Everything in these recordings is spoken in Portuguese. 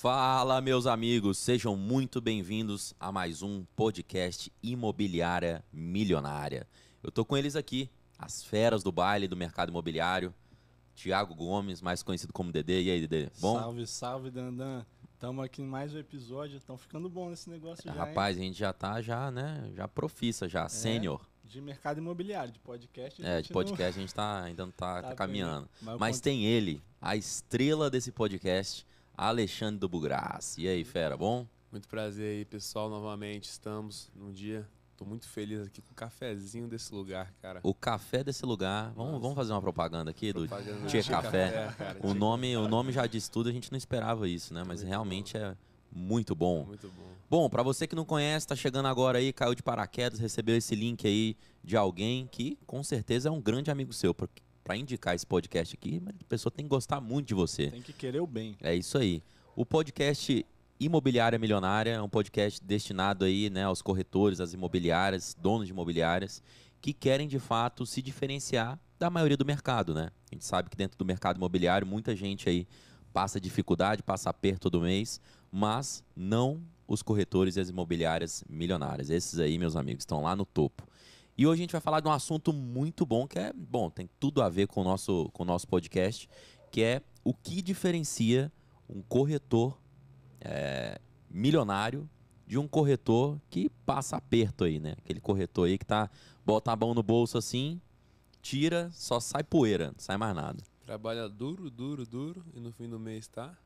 Fala, meus amigos, sejam muito bem-vindos a mais um podcast Imobiliária Milionária. Eu tô com eles aqui, as feras do baile do mercado imobiliário, Tiago Gomes, mais conhecido como Dedê. E aí, Dedê? Bom? Salve, salve, Dandan. Estamos aqui em mais um episódio, estão ficando bom nesse negócio é, já. Rapaz, hein? a gente já tá já, né? Já profissa já, é, sênior. De mercado imobiliário, de podcast. É, de podcast não... a gente tá, ainda não tá, tá, tá caminhando. Bem, mas, mas tem ele, a estrela desse podcast Alexandre do Bugras. E aí, fera, bom? Muito prazer aí, pessoal, novamente estamos num dia Tô muito feliz aqui com o cafezinho desse lugar, cara. O café desse lugar. Vamos, vamos fazer uma propaganda aqui Dudu. propaganda Tia Café. café cara, o, nome, o nome já diz tudo, a gente não esperava isso, né? Mas muito realmente bom. é muito bom. Muito bom. Bom, para você que não conhece, tá chegando agora aí, caiu de paraquedas, recebeu esse link aí de alguém que com certeza é um grande amigo seu. Porque para indicar esse podcast aqui, mas a pessoa tem que gostar muito de você. Tem que querer o bem. É isso aí. O podcast Imobiliária Milionária é um podcast destinado aí, né, aos corretores, às imobiliárias, donos de imobiliárias que querem de fato se diferenciar da maioria do mercado, né? A gente sabe que dentro do mercado imobiliário muita gente aí passa dificuldade, passa aperto todo mês, mas não os corretores e as imobiliárias milionárias. Esses aí, meus amigos, estão lá no topo. E hoje a gente vai falar de um assunto muito bom, que é, bom, tem tudo a ver com o nosso, com o nosso podcast, que é o que diferencia um corretor é, milionário de um corretor que passa aperto aí, né? Aquele corretor aí que tá, bota a mão no bolso assim, tira, só sai poeira, não sai mais nada. Trabalha duro, duro, duro e no fim do mês tá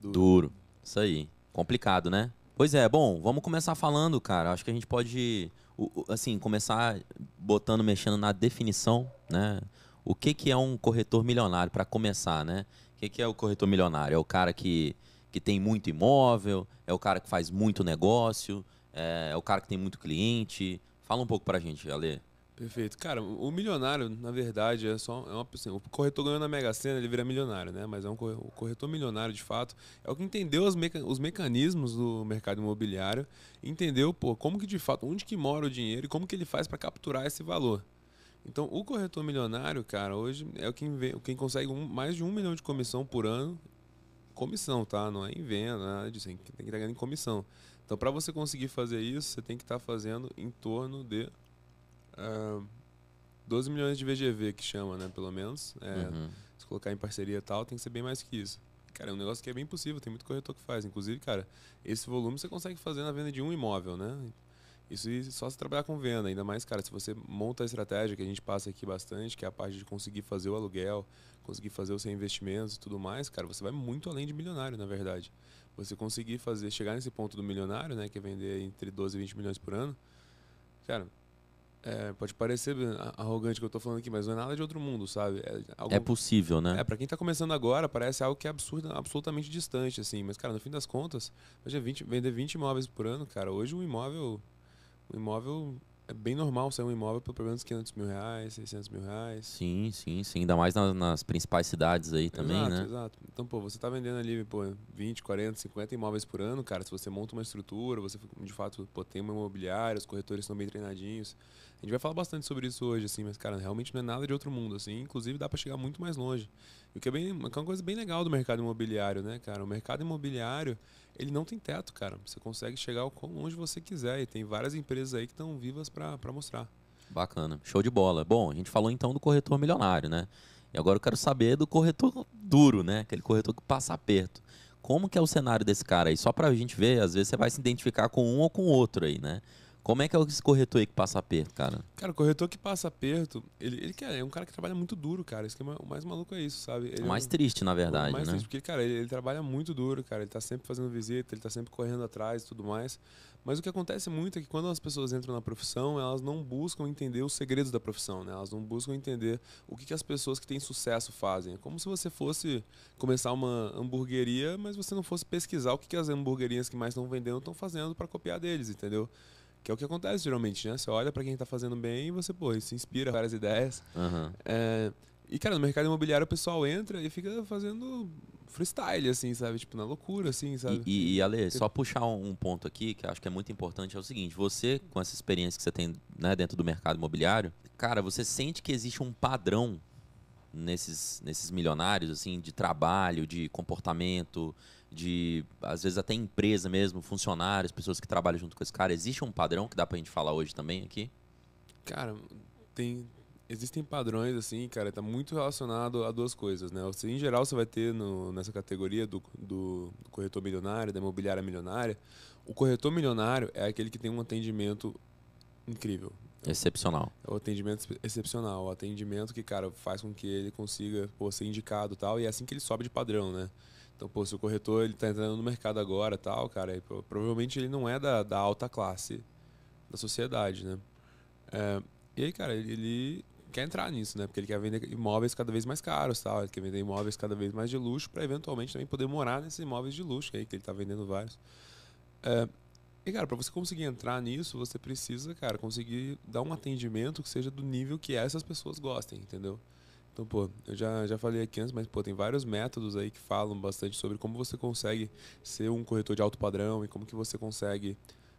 duro. Duro. Isso aí. Complicado, né? Pois é, bom, vamos começar falando, cara. Acho que a gente pode, assim, começar botando, mexendo na definição, né? O que, que é um corretor milionário, para começar, né? O que, que é o corretor milionário? É o cara que, que tem muito imóvel, é o cara que faz muito negócio, é, é o cara que tem muito cliente. Fala um pouco para a gente, Alê. Perfeito. Cara, o milionário, na verdade, é só é uma, assim, o corretor ganhando na Mega Sena, ele vira milionário, né? Mas é um o corretor milionário, de fato, é o que entendeu os, meca os mecanismos do mercado imobiliário, entendeu, pô, como que de fato, onde que mora o dinheiro e como que ele faz para capturar esse valor. Então, o corretor milionário, cara, hoje é quem, vê, quem consegue um, mais de um milhão de comissão por ano. Comissão, tá? Não é em venda, nada disso. Tem que estar tá ganhando em comissão. Então, para você conseguir fazer isso, você tem que estar tá fazendo em torno de 12 ah, milhões de VGV que chama, né? Pelo menos. É, uhum. Se colocar em parceria e tal, tem que ser bem mais que isso. Cara, é um negócio que é bem possível, tem muito corretor que faz. Inclusive, cara, esse volume você consegue fazer na venda de um imóvel, né? Isso só se trabalhar com venda, ainda mais, cara, se você monta a estratégia que a gente passa aqui bastante, que é a parte de conseguir fazer o aluguel, conseguir fazer os investimentos e tudo mais, cara, você vai muito além de milionário, na verdade. Você conseguir fazer, chegar nesse ponto do milionário, né, que é vender entre 12 e 20 milhões por ano, cara, é, pode parecer arrogante o que eu estou falando aqui, mas não é nada de outro mundo, sabe? É, é possível, né? É, para quem está começando agora, parece algo que é absurdo, absolutamente distante, assim. Mas, cara, no fim das contas, 20, é vender 20 imóveis por ano, cara, hoje um imóvel. Um imóvel é bem normal sair um imóvel por pelo menos 500 mil reais, 600 mil reais. Sim, sim, sim. Ainda mais nas, nas principais cidades aí também, exato, né? Exato, Então, pô, você tá vendendo ali, pô, 20, 40, 50 imóveis por ano, cara. Se você monta uma estrutura, você de fato pô, tem uma imobiliária, os corretores estão bem treinadinhos. A gente vai falar bastante sobre isso hoje, assim, mas, cara, realmente não é nada de outro mundo, assim. Inclusive, dá para chegar muito mais longe. o que é, bem, é uma coisa bem legal do mercado imobiliário, né, cara? O mercado imobiliário, ele não tem teto, cara. Você consegue chegar o quão longe você quiser. E tem várias empresas aí que estão vivas para mostrar. Bacana, show de bola. Bom, a gente falou então do corretor milionário, né? E agora eu quero saber do corretor duro, né? Aquele corretor que passa aperto. Como que é o cenário desse cara aí? Só para a gente ver, às vezes você vai se identificar com um ou com outro aí, né? Como é que é esse corretor aí que passa aperto, cara? Cara, o corretor que passa aperto, ele, ele quer, é, é um cara que trabalha muito duro, cara. É o mais maluco é isso, sabe? Ele o é mais é um, triste, na verdade, mais né? Triste, porque, cara, ele, ele, trabalha muito duro, cara. Ele tá sempre fazendo visita, ele tá sempre correndo atrás e tudo mais. Mas o que acontece muito é que quando as pessoas entram na profissão, elas não buscam entender os segredos da profissão, né? Elas não buscam entender o que, que as pessoas que têm sucesso fazem. É como se você fosse começar uma hamburgueria, mas você não fosse pesquisar o que, que as hamburguerias que mais estão vendendo estão fazendo para copiar deles, entendeu? Que é o que acontece geralmente, né? Você olha para quem tá fazendo bem e você, pô, se inspira várias ideias. Uhum. É, e, cara, no mercado imobiliário o pessoal entra e fica fazendo freestyle, assim, sabe? Tipo, na loucura, assim, sabe? E, e Ale, só puxar um, ponto aqui que acho que é muito importante, é o seguinte, você, com essa experiência que você tem né, dentro do mercado imobiliário, cara, você sente que existe um padrão nesses, nesses milionários, assim, de trabalho, de comportamento, de às vezes até empresa mesmo, funcionários, pessoas que trabalham junto com esse cara? Existe um padrão que dá pra gente falar hoje também aqui? Cara, tem existem padrões assim, cara, tá muito relacionado a duas coisas, né? Você, em geral você vai ter no, nessa categoria do, do corretor milionário, da imobiliária milionária, o corretor milionário é aquele que tem um atendimento incrível. Excepcional. É o atendimento excepcional. O atendimento que, cara, faz com que ele consiga pô, ser indicado e tal. E é assim que ele sobe de padrão, né? Então, pô, se o corretor ele tá entrando no mercado agora tal, cara, aí, pô, provavelmente ele não é da, da alta classe da sociedade, né? É, e aí, cara, ele quer entrar nisso, né? Porque ele quer vender imóveis cada vez mais caros, tal. Ele quer vender imóveis cada vez mais de luxo para eventualmente também poder morar nesses imóveis de luxo aí que ele está vendendo vários. É, e cara, para você conseguir entrar nisso, você precisa, cara, conseguir dar um atendimento que seja do nível que essas pessoas gostem, entendeu? Então, pô, eu já, já falei aqui antes, mas, pô, tem vários métodos aí que falam bastante sobre como você consegue ser um corretor de alto padrão e como que você consegue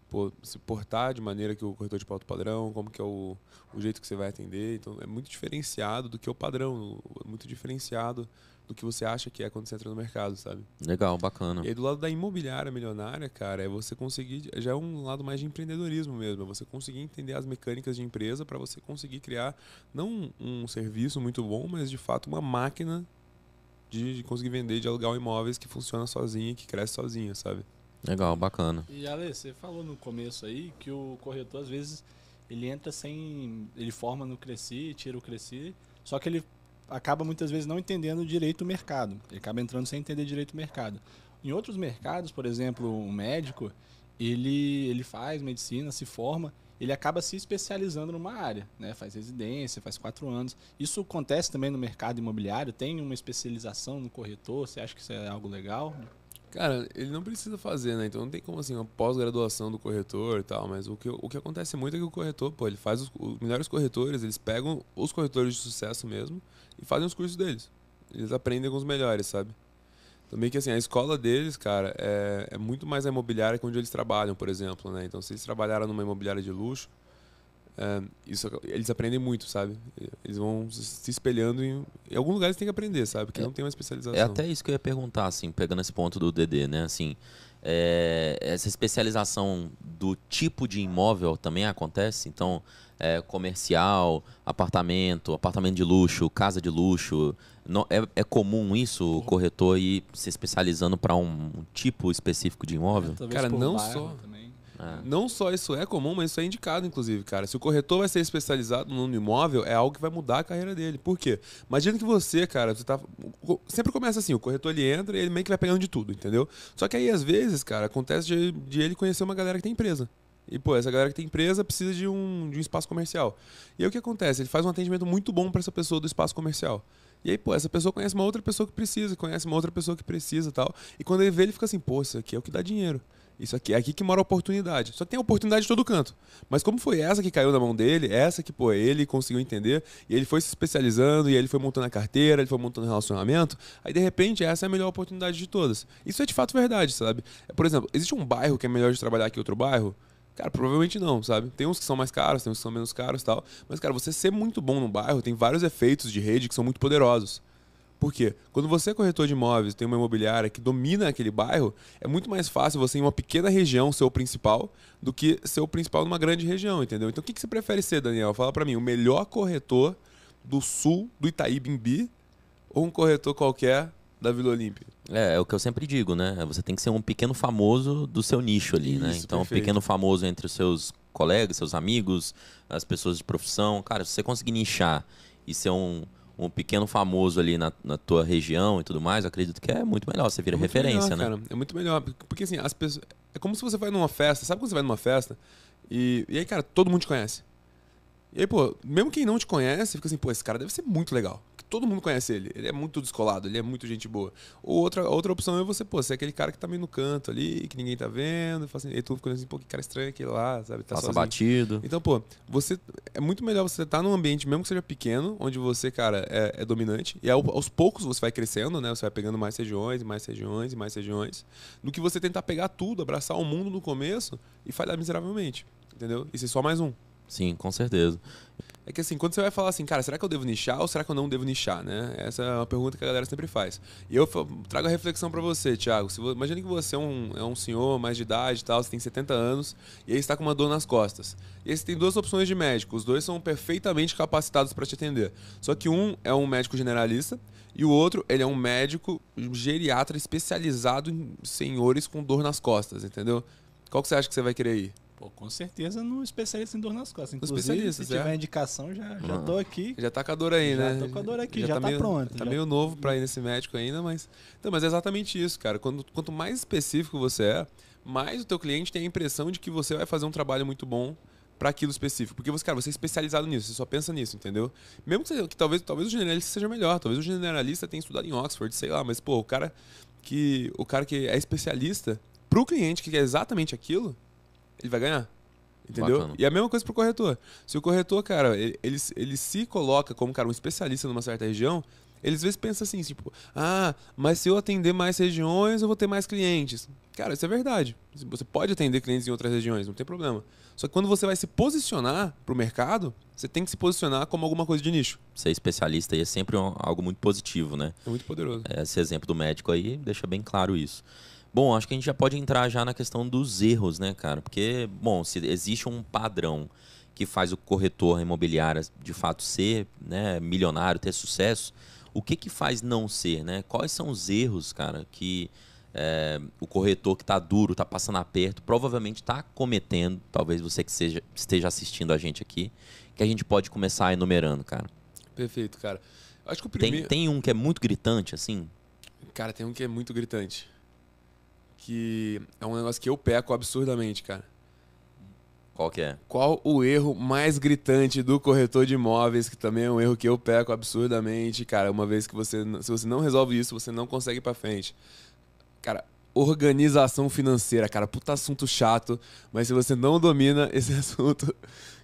pô, se portar de maneira que o corretor de alto padrão, como que é o, o jeito que você vai atender. Então, é muito diferenciado do que o padrão, é muito diferenciado do que você acha que é quando você entra no mercado, sabe? Legal, bacana. E aí, do lado da imobiliária milionária, cara, é você conseguir. Já é um lado mais de empreendedorismo mesmo. É você conseguir entender as mecânicas de empresa para você conseguir criar, não um serviço muito bom, mas de fato uma máquina de, de conseguir vender, de alugar um imóveis que funciona sozinha, que cresce sozinha, sabe? Legal, bacana. E Ale, você falou no começo aí que o corretor às vezes ele entra sem. ele forma no Cresci, tira o Cresci, só que ele acaba muitas vezes não entendendo direito o mercado. Ele acaba entrando sem entender direito o mercado. Em outros mercados, por exemplo, um médico, ele, ele faz medicina, se forma, ele acaba se especializando numa área, né? faz residência, faz quatro anos. Isso acontece também no mercado imobiliário, tem uma especialização no corretor, você acha que isso é algo legal? Cara, ele não precisa fazer, né? Então não tem como assim uma pós-graduação do corretor e tal, mas o que, o que acontece muito é que o corretor, pô, ele faz os, os melhores corretores, eles pegam os corretores de sucesso mesmo e fazem os cursos deles. Eles aprendem com os melhores, sabe? Também que assim, a escola deles, cara, é, é muito mais a imobiliária que onde eles trabalham, por exemplo, né? Então, se eles trabalharam numa imobiliária de luxo, isso, eles aprendem muito, sabe? Eles vão se espelhando em, em algum lugar eles têm que aprender, sabe? Porque é, não tem uma especialização. É até isso que eu ia perguntar, assim, pegando esse ponto do DD, né? Assim, é, essa especialização do tipo de imóvel também acontece? Então, é, comercial, apartamento, apartamento de luxo, casa de luxo. Não, é, é, comum isso, o corretor ir se especializando para um, um, tipo específico de imóvel? É, Cara, não só. Também. É. Não só isso é comum, mas isso é indicado, inclusive, cara. Se o corretor vai ser especializado no imóvel, é algo que vai mudar a carreira dele. Por quê? Imagina que você, cara, você tá. Sempre começa assim, o corretor ele entra e ele meio que vai pegando de tudo, entendeu? Só que aí, às vezes, cara, acontece de, de ele conhecer uma galera que tem empresa. E, pô, essa galera que tem empresa precisa de um, de um espaço comercial. E aí o que acontece? Ele faz um atendimento muito bom para essa pessoa do espaço comercial. E aí, pô, essa pessoa conhece uma outra pessoa que precisa, conhece uma outra pessoa que precisa tal. E quando ele vê, ele fica assim, pô, isso aqui é o que dá dinheiro. Isso aqui é aqui que mora a oportunidade. Só tem oportunidade de todo canto. Mas como foi essa que caiu na mão dele, essa que, pô, ele conseguiu entender, e ele foi se especializando, e ele foi montando a carteira, ele foi montando relacionamento, aí de repente essa é a melhor oportunidade de todas. Isso é de fato verdade, sabe? É, por exemplo, existe um bairro que é melhor de trabalhar que outro bairro? Cara, provavelmente não, sabe? Tem uns que são mais caros, tem uns que são menos caros tal. Mas, cara, você ser muito bom no bairro tem vários efeitos de rede que são muito poderosos. Por quê? Quando você é corretor de imóveis, tem uma imobiliária que domina aquele bairro, é muito mais fácil você em uma pequena região ser o principal do que ser o principal numa grande região, entendeu? Então o que, que você prefere ser, Daniel? Fala para mim, o melhor corretor do sul do Itaí Bimbi ou um corretor qualquer da Vila Olímpia? É, é o que eu sempre digo, né? Você tem que ser um pequeno famoso do seu nicho ali, né? Isso, né? Então, perfeito. um pequeno famoso entre os seus colegas, seus amigos, as pessoas de profissão. Cara, se você conseguir nichar e ser um um pequeno famoso ali na, na tua região e tudo mais, eu acredito que é muito melhor, você vira é referência, melhor, né? Cara, é muito melhor, porque assim, as pessoas. É como se você vai numa festa, sabe quando você vai numa festa? E, e aí, cara, todo mundo te conhece. E aí, pô, mesmo quem não te conhece, fica assim, pô, esse cara deve ser muito legal. todo mundo conhece ele. Ele é muito descolado, ele é muito gente boa. Ou outra, outra opção é você, pô, ser aquele cara que tá meio no canto ali, que ninguém tá vendo, faz assim, e tu fica assim, pô, que cara estranho aquele lá, sabe? Tá Passa batido. Então, pô, você. É muito melhor você estar tá num ambiente, mesmo que seja pequeno, onde você, cara, é, é dominante. E aos poucos você vai crescendo, né? Você vai pegando mais regiões, mais regiões, mais regiões. Do que você tentar pegar tudo, abraçar o mundo no começo e falhar miseravelmente. Entendeu? Isso é só mais um. Sim, com certeza. É que assim, quando você vai falar assim, cara, será que eu devo nichar ou será que eu não devo nichar, né? Essa é uma pergunta que a galera sempre faz. E eu trago a reflexão para você, Thiago. Se, imagina que você é um, é um senhor mais de idade e tal, você tem 70 anos e aí está com uma dor nas costas. E aí você tem duas opções de médico, os dois são perfeitamente capacitados para te atender. Só que um é um médico generalista e o outro, ele é um médico geriatra especializado em senhores com dor nas costas, entendeu? Qual que você acha que você vai querer ir? Pô, com certeza não especialista em dor nas costas. Inclusive, se tiver é. indicação, já, já tô aqui. Já tá com a dor aí, já né? Já tô com a dor aqui, já, já tá, tá meio, pronto. Tá já... meio novo para ir nesse médico ainda, mas. Então, mas é exatamente isso, cara. Quando, quanto mais específico você é, mais o teu cliente tem a impressão de que você vai fazer um trabalho muito bom para aquilo específico. Porque você, cara, você é especializado nisso, você só pensa nisso, entendeu? Mesmo que, que talvez, talvez o generalista seja melhor, talvez o generalista tenha estudado em Oxford, sei lá, mas, pô, o cara que, o cara que é especialista, pro cliente que quer exatamente aquilo, ele vai ganhar. Entendeu? Bacana. E a mesma coisa pro corretor. Se o corretor, cara, ele, ele, ele se coloca como, cara, um especialista numa certa região, eles às vezes pensa assim, tipo, ah, mas se eu atender mais regiões, eu vou ter mais clientes. Cara, isso é verdade. Você pode atender clientes em outras regiões, não tem problema. Só que quando você vai se posicionar para o mercado, você tem que se posicionar como alguma coisa de nicho. Ser especialista aí é sempre um, algo muito positivo, né? É muito poderoso. É, esse exemplo do médico aí deixa bem claro isso. Bom, acho que a gente já pode entrar já na questão dos erros, né, cara? Porque, bom, se existe um padrão que faz o corretor imobiliário de fato ser né, milionário, ter sucesso, o que que faz não ser, né? Quais são os erros, cara, que é, o corretor que está duro, está passando aperto, provavelmente está cometendo, talvez você que seja, esteja assistindo a gente aqui, que a gente pode começar enumerando, cara. Perfeito, cara. Acho que o primeiro... tem, tem um que é muito gritante, assim? Cara, tem um que é muito gritante que é um negócio que eu peco absurdamente, cara. Qual que é? Qual o erro mais gritante do corretor de imóveis, que também é um erro que eu peco absurdamente, cara. Uma vez que você, se você não resolve isso, você não consegue ir pra frente. Cara, organização financeira, cara, puta assunto chato, mas se você não domina esse assunto,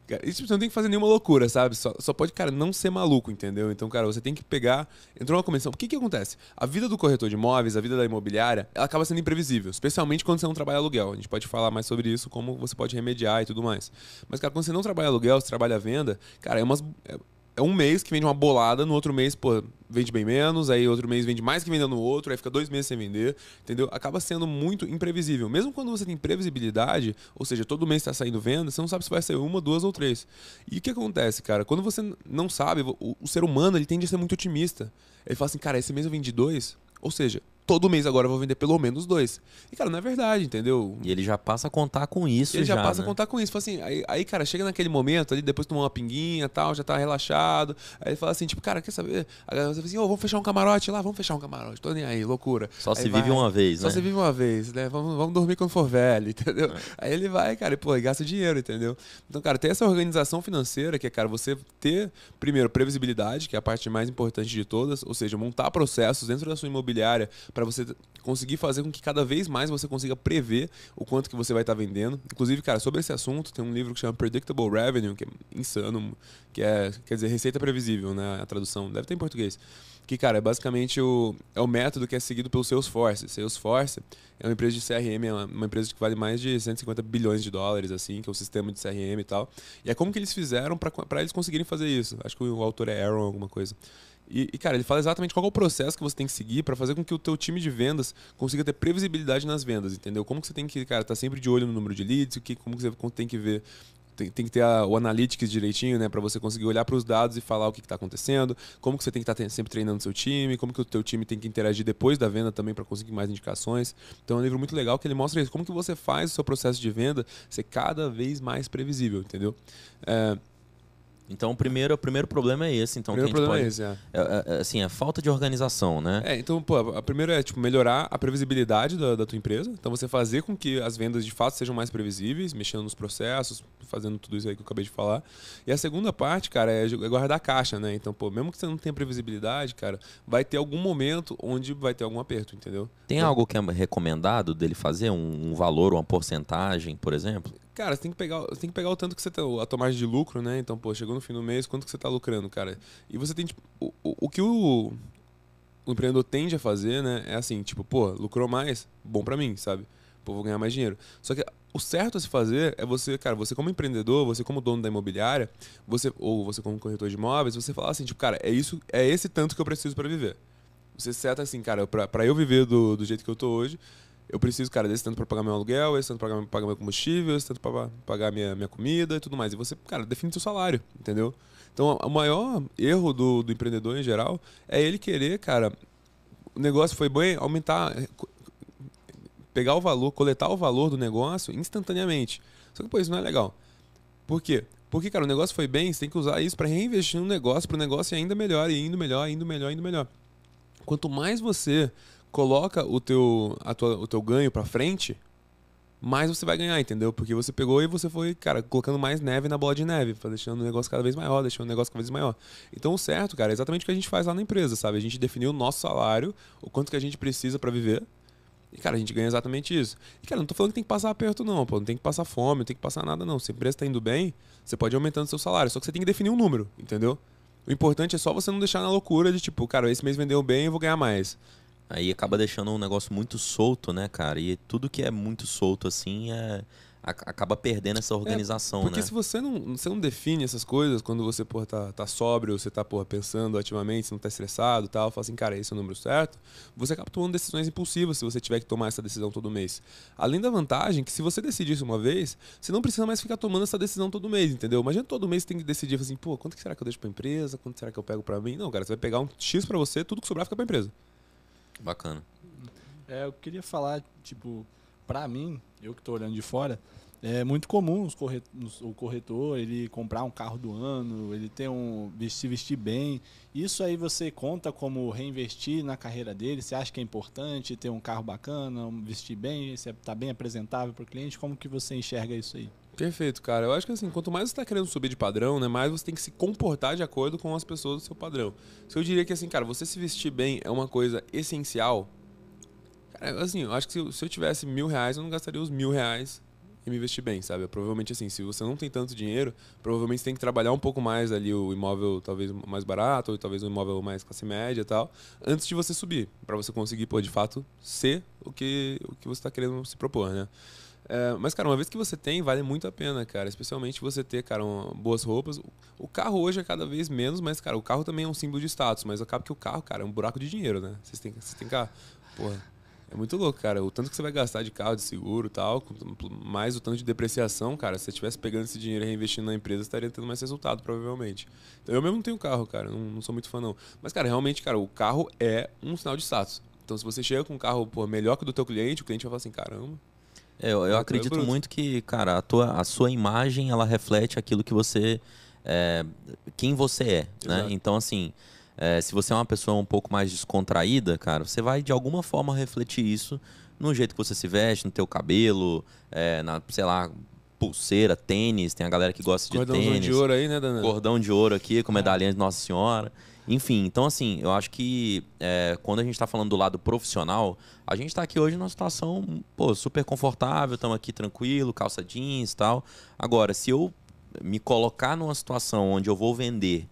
Cara, você não tem que fazer nenhuma loucura, sabe? Só, só pode, cara, não ser maluco, entendeu? Então, cara, você tem que pegar. Entrou uma comissão. O que que acontece? A vida do corretor de imóveis, a vida da imobiliária, ela acaba sendo imprevisível, especialmente quando você não trabalha aluguel. A gente pode falar mais sobre isso, como você pode remediar e tudo mais. Mas, cara, quando você não trabalha aluguel, você trabalha venda, cara, é umas. É é um mês que vende uma bolada, no outro mês, pô, vende bem menos, aí outro mês vende mais que vendeu no outro, aí fica dois meses sem vender, entendeu? Acaba sendo muito imprevisível. Mesmo quando você tem previsibilidade, ou seja, todo mês está saindo venda, você não sabe se vai sair uma, duas ou três. E o que acontece, cara? Quando você não sabe, o, o ser humano ele tende a ser muito otimista. Ele fala assim, cara, esse mês eu vendi dois, ou seja, todo mês agora eu vou vender pelo menos dois. E, cara, não é verdade, entendeu? E ele já passa a contar com isso, Ele já, já passa né? a contar com isso. Fala assim, aí, aí, cara, chega naquele momento ali, depois tomou uma pinguinha tal, já tá relaxado. Aí ele fala assim, tipo, cara, quer saber? A galera fala assim, ô, oh, vamos fechar um camarote lá, vamos fechar um camarote, tô nem aí, loucura. Só aí se vai, vive uma vez, só né? Só se vive uma vez, né? Vamos, vamos dormir quando for velho, entendeu? É. Aí ele vai, cara, e, pô, e gasta dinheiro, entendeu? Então, cara, tem essa organização financeira que é, cara, você ter, primeiro, previsibilidade, que é a parte mais importante de todas, ou seja, montar processos dentro da sua imobiliária para você conseguir fazer com que cada vez mais você consiga prever o quanto que você vai estar tá vendendo. Inclusive, cara, sobre esse assunto, tem um livro que chama Predictable Revenue, que é insano, que é, quer dizer, receita previsível, né, a tradução, deve ter em português. Que, cara, é basicamente o, é o método que é seguido pelo Salesforce. Salesforce é uma empresa de CRM, é uma empresa que vale mais de 150 bilhões de dólares, assim, que é o um sistema de CRM e tal. E é como que eles fizeram para eles conseguirem fazer isso. Acho que o autor é Aaron, alguma coisa. E, e, cara, ele fala exatamente qual é o processo que você tem que seguir para fazer com que o teu time de vendas consiga ter previsibilidade nas vendas, entendeu? Como que você tem que, cara, tá sempre de olho no número de leads, o que, como que você tem que ver tem, tem, que ter a, o analytics direitinho, né, para você conseguir olhar para os dados e falar o que está acontecendo, como que você tem que estar tá sempre treinando seu time, como que o teu time tem que interagir depois da venda também para conseguir mais indicações. Então é um livro muito legal que ele mostra isso, como que você faz o seu processo de venda ser cada vez mais previsível, entendeu? É, então, o primeiro, o primeiro problema é esse. Então, o primeiro problema é pode... é esse, é. É, é. Assim, é falta de organização, né? É, então, pô, a primeira é, tipo, melhorar a previsibilidade da, da tua empresa. Então, você fazer com que as vendas, de fato, sejam mais previsíveis, mexendo nos processos, fazendo tudo isso aí que eu acabei de falar. E a segunda parte, cara, é, é guardar a caixa, né? Então, pô, mesmo que você não tenha previsibilidade, cara, vai ter algum momento onde vai ter algum aperto, entendeu? Tem então, algo que é recomendado dele fazer? Um, um valor, uma porcentagem, por exemplo? Cara, você tem que pegar, tem que pegar o tanto que você tem tá, A tua margem de lucro, né? Então, pô, chegou no fim do mês, quanto que você tá lucrando, cara? E você tem, tipo, o, o, o que o, o, empreendedor tende a fazer, né? É assim, tipo, pô, lucrou mais, bom para mim, sabe? Pô, vou ganhar mais dinheiro. Só que o certo a se fazer é você, cara, você como empreendedor, você como dono da imobiliária, você ou você como corretor de imóveis, você falar assim, tipo, cara, é isso, é esse tanto que eu preciso para viver. Você seta assim, cara, para eu viver do, do jeito que eu tô hoje, eu preciso, cara, desse tanto para pagar meu aluguel, esse tanto para pagar meu combustível, esse tanto para pagar minha, minha comida e tudo mais. E você, cara, define seu salário, entendeu? Então, o maior erro do, do empreendedor em geral é ele querer, cara, o negócio foi bem, aumentar, pegar o valor, coletar o valor do negócio instantaneamente. Só que, pô, isso não é legal. Por quê? Porque, cara, o negócio foi bem, você tem que usar isso para reinvestir no negócio, para o negócio ir ainda melhor, e indo melhor, indo melhor, indo melhor. Quanto mais você coloca o teu, a tua, o teu ganho para frente, mais você vai ganhar, entendeu? Porque você pegou e você foi, cara, colocando mais neve na bola de neve, deixando o negócio cada vez maior, deixando o negócio cada vez maior. Então, o certo, cara, é exatamente o que a gente faz lá na empresa, sabe? A gente definiu o nosso salário, o quanto que a gente precisa para viver. E, cara, a gente ganha exatamente isso. E, cara, não tô falando que tem que passar aperto, não, pô. Não tem que passar fome, não tem que passar nada, não. Se a empresa tá indo bem, você pode ir aumentando seu salário. Só que você tem que definir um número, entendeu? O importante é só você não deixar na loucura de tipo, cara, esse mês vendeu bem, eu vou ganhar mais. Aí acaba deixando um negócio muito solto, né, cara? E tudo que é muito solto assim é acaba perdendo essa é, organização, é, porque né? Porque se você não, você não define essas coisas quando você, porra, tá, tá sóbrio, você tá, porra, pensando ativamente, você não tá estressado tal, fala assim, cara, esse é o número certo, você acaba tomando decisões impulsivas se você tiver que tomar essa decisão todo mês. Além da vantagem que se você decidir isso uma vez, você não precisa mais ficar tomando essa decisão todo mês, entendeu? Imagina todo mês você tem que decidir, assim, pô, quanto que será que eu deixo pra empresa, quanto será que eu pego pra mim? Não, cara, você vai pegar um X pra você, tudo que sobrar fica pra empresa. Bacana. É, eu queria falar, tipo, para mim, eu que estou olhando de fora, é muito comum os corretor, o corretor ele comprar um carro do ano, ele ter um se vestir bem. Isso aí você conta como reinvestir na carreira dele? Você acha que é importante ter um carro bacana, vestir bem, estar está é, bem apresentável para o cliente? Como que você enxerga isso aí? Perfeito, cara. Eu acho que assim, quanto mais você está querendo subir de padrão, né, mais você tem que se comportar de acordo com as pessoas do seu padrão. Se eu diria que assim, cara, você se vestir bem é uma coisa essencial. Cara, assim, eu acho que se, se eu tivesse mil reais, eu não gastaria os mil reais e me vestir bem, sabe? Provavelmente assim, se você não tem tanto dinheiro, provavelmente você tem que trabalhar um pouco mais ali o imóvel talvez mais barato, ou talvez um imóvel mais classe média e tal, antes de você subir, para você conseguir, pô, de fato, ser o que, o que você está querendo se propor, né? É, mas, cara, uma vez que você tem, vale muito a pena, cara. Especialmente você ter, cara, um boas roupas. O carro hoje é cada vez menos, mas, cara, o carro também é um símbolo de status. Mas acaba que o carro, cara, é um buraco de dinheiro, né? Vocês têm, vocês têm ah, Porra. É muito louco, cara. O tanto que você vai gastar de carro, de seguro tal, mais o tanto de depreciação, cara. Se você estivesse pegando esse dinheiro e reinvestindo na empresa, estaria tendo mais resultado, provavelmente. Então, eu mesmo não tenho carro, cara. Não, não, sou muito fã, não. Mas, cara, realmente, cara, o carro é um sinal de status. Então, se você chega com um carro pô, melhor que o do teu cliente, o cliente vai falar assim, caramba, é, eu, eu acredito muito que, cara, a, tua, a sua imagem, ela reflete aquilo que você... É, quem você é, né? Exato. né? Então, assim, é, se você é uma pessoa um pouco mais descontraída, cara, você vai, de alguma forma, refletir isso no jeito que você se veste, no teu cabelo, é, na, sei lá, pulseira, tênis. Tem a galera que gosta de tênis. Cordão de ouro aí, né, Danilo Cordão de ouro aqui, com é. medalhinha de Nossa Senhora. Enfim, então assim, eu acho que é, quando a gente está falando do lado profissional, a gente está aqui hoje numa situação pô, super confortável, estamos aqui tranquilo, calça jeans e tal. Agora, se eu me colocar numa situação onde eu vou vender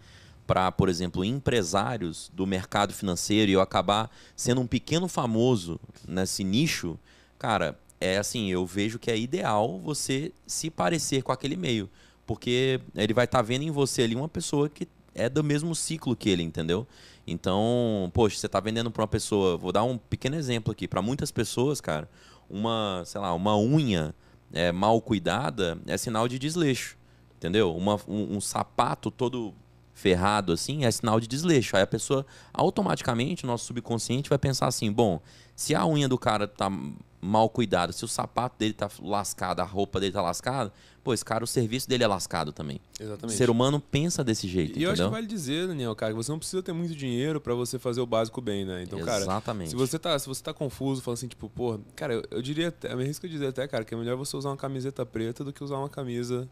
para, por exemplo, empresários do mercado financeiro e eu acabar sendo um pequeno famoso nesse nicho, cara, é assim, eu vejo que é ideal você se parecer com aquele meio, porque ele vai estar tá vendo em você ali uma pessoa que é do mesmo ciclo que ele, entendeu? Então, poxa, você tá vendendo para uma pessoa, vou dar um pequeno exemplo aqui, para muitas pessoas, cara, uma, sei lá, uma unha é, mal cuidada é sinal de desleixo, entendeu? Uma, um, um sapato todo ferrado assim é sinal de desleixo. Aí a pessoa automaticamente, o nosso subconsciente vai pensar assim: bom, se a unha do cara tá mal cuidada, se o sapato dele tá lascado, a roupa dele tá lascada, pô, esse cara, o serviço dele é lascado também. Exatamente. O ser humano pensa desse jeito. E entendeu? eu acho que vale dizer, Daniel, cara, que você não precisa ter muito dinheiro para você fazer o básico bem, né? Então, cara, Exatamente. se você tá, se você tá confuso, fala assim, tipo, pô, cara, eu, eu diria, até, eu me arrisco a dizer até, cara, que é melhor você usar uma camiseta preta do que usar uma camisa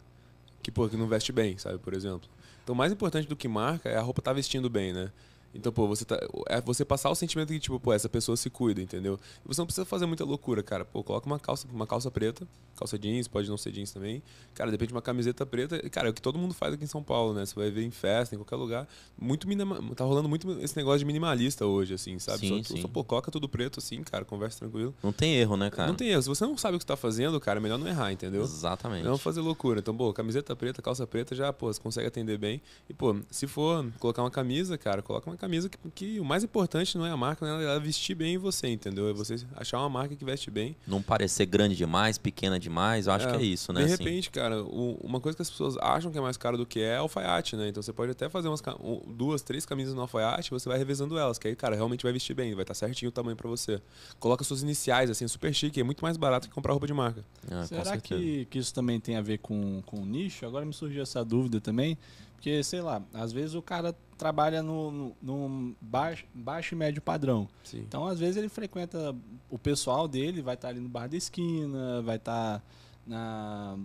que, pô, que não veste bem, sabe, por exemplo. Então, mais importante do que marca é a roupa tá vestindo bem, né? Então, pô, você tá. É você passar o sentimento que, tipo, pô, essa pessoa se cuida, entendeu? você não precisa fazer muita loucura, cara. Pô, coloca uma calça, uma calça preta, calça jeans, pode não ser jeans também. Cara, depende de uma camiseta preta. Cara, é o que todo mundo faz aqui em São Paulo, né? Você vai ver em festa, em qualquer lugar. Muito minima... Tá rolando muito esse negócio de minimalista hoje, assim, sabe? Sim, só, sim. só, pô, coloca tudo preto, assim, cara, conversa tranquilo. Não tem erro, né, cara? Não tem erro. Se você não sabe o que você tá fazendo, cara, é melhor não errar, entendeu? Exatamente. Não fazer loucura. Então, pô, camiseta preta, calça preta, já, pô, você consegue atender bem. E, pô, se for colocar uma camisa, cara, coloca uma camisa que, que, o mais importante não é a marca, não é ela vestir bem você, entendeu? É você achar uma marca que veste bem. Não parecer grande demais, pequena demais, eu acho é, que é isso, né? De assim. repente, assim. cara, o, uma coisa que as pessoas acham que é mais caro do que é é alfaiate, né? Então você pode até fazer umas duas, três camisas no alfaiate você vai revezando elas, que aí, cara, realmente vai vestir bem, vai estar tá certinho o tamanho para você. Coloca suas iniciais, assim, super chique, é muito mais barato que comprar roupa de marca. Ah, Será que, que isso também tem a ver com, com o nicho? Agora me surgiu essa dúvida também. Porque, sei lá, às vezes o cara trabalha no, no, no baixo, baixo e médio padrão. Sim. Então, às vezes, ele frequenta o pessoal dele, vai estar tá ali no bar da esquina, vai estar tá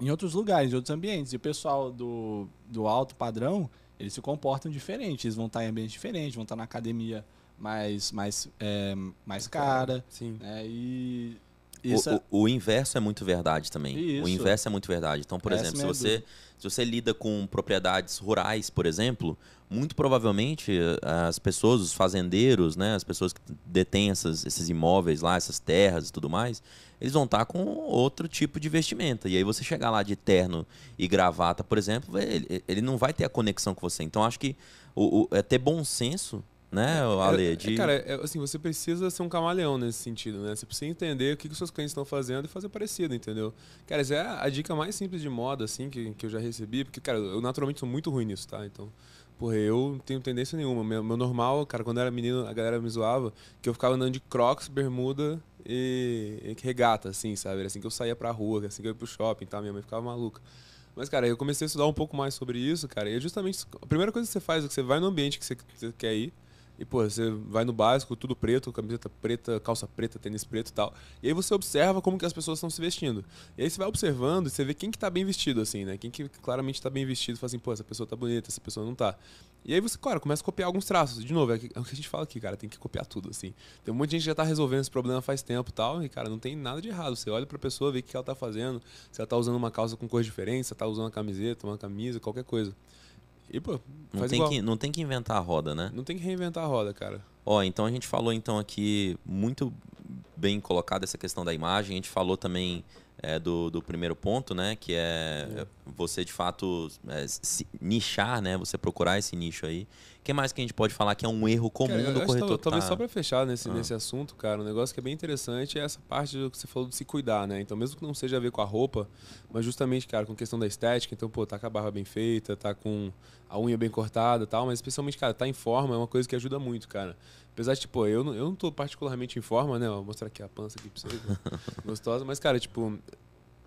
em outros lugares, em outros ambientes. E o pessoal do, do alto padrão, eles se comportam diferente. Eles vão estar tá em ambientes diferentes, vão estar tá na academia mais, mais, é, mais cara. Sim. Né? E o, é o, o, inverso é muito verdade também. Isso. O inverso é muito verdade. Então, por exemplo, se é você, se você lida com propriedades rurais, por exemplo, muito provavelmente eh, as pessoas, os fazendeiros, né, as pessoas que detêm essas, esses imóveis lá, essas terras e tudo mais, eles vão estar com outro tipo de vestimenta. E aí você chegar lá de terno e gravata, por exemplo, ele, ele não vai ter a conexão com você. Então, acho que o, o, é ter bom senso né, é, é, Ale? É, de... É, cara, é, assim, você precisa ser um camaleão nesse sentido, né? Você precisa entender o que, que os seus clientes estão fazendo e fazer parecido, entendeu? Cara, essa é a dica mais simples de moda, assim, que, que eu já recebi, porque, cara, eu naturalmente sou muito ruim nisso, tá? Então, porra, eu não tenho tendência nenhuma. Meu, meu normal, cara, quando eu era menino, a galera me zoava, que eu ficava andando de crocs, bermuda e, e regata, assim, sabe? assim que eu saía pra rua, assim que eu ia pro shopping, tá? Minha mãe ficava maluca. Mas, cara, eu comecei a estudar um pouco mais sobre isso, cara, e é justamente a primeira coisa que você faz é que você vai no ambiente que você quer ir, e, pô, você vai no básico, tudo preto, camiseta preta, calça preta, tênis preto e tal. E aí você observa como que as pessoas estão se vestindo. E aí você vai observando e você vê quem que tá bem vestido, assim, né? Quem que claramente tá bem vestido, fala assim, pô, essa pessoa tá bonita, essa pessoa não tá. E aí você, cara começa a copiar alguns traços. De novo, é, é o que a gente fala aqui, cara, tem que copiar tudo, assim. Tem um monte de gente que já tá resolvendo esse problema faz tempo e tal, e, cara, não tem nada de errado. Você olha pra pessoa, vê o que ela tá fazendo, se ela tá usando uma calça com cor diferente, se ela tá usando uma camiseta, uma camisa, qualquer coisa. E, pô, não tem, igual. que, não tem que inventar a roda, né? Não tem que reinventar a roda, cara. Ó, então a gente falou então aqui muito bem colocado essa questão da imagem. A gente falou também é, do, do primeiro ponto, né? Que é, é. você de fato é, nichar, né? Você procurar esse nicho aí que mais que a gente pode falar que é um erro comum cara, do corretor? Que, talvez tá... só para fechar nesse, ah. nesse assunto, cara, um negócio que é bem interessante é essa parte do que você falou de se cuidar, né? Então, mesmo que não seja a ver com a roupa, mas justamente, cara, com questão da estética, então, pô, tá com a barba bem feita, tá com a unha bem cortada tal, mas especialmente, cara, tá em forma é uma coisa que ajuda muito, cara. Apesar de, tipo, eu não, eu não tô particularmente em forma, né? Vou mostrar aqui a pança aqui pra vocês, né? gostosa, mas, cara, tipo,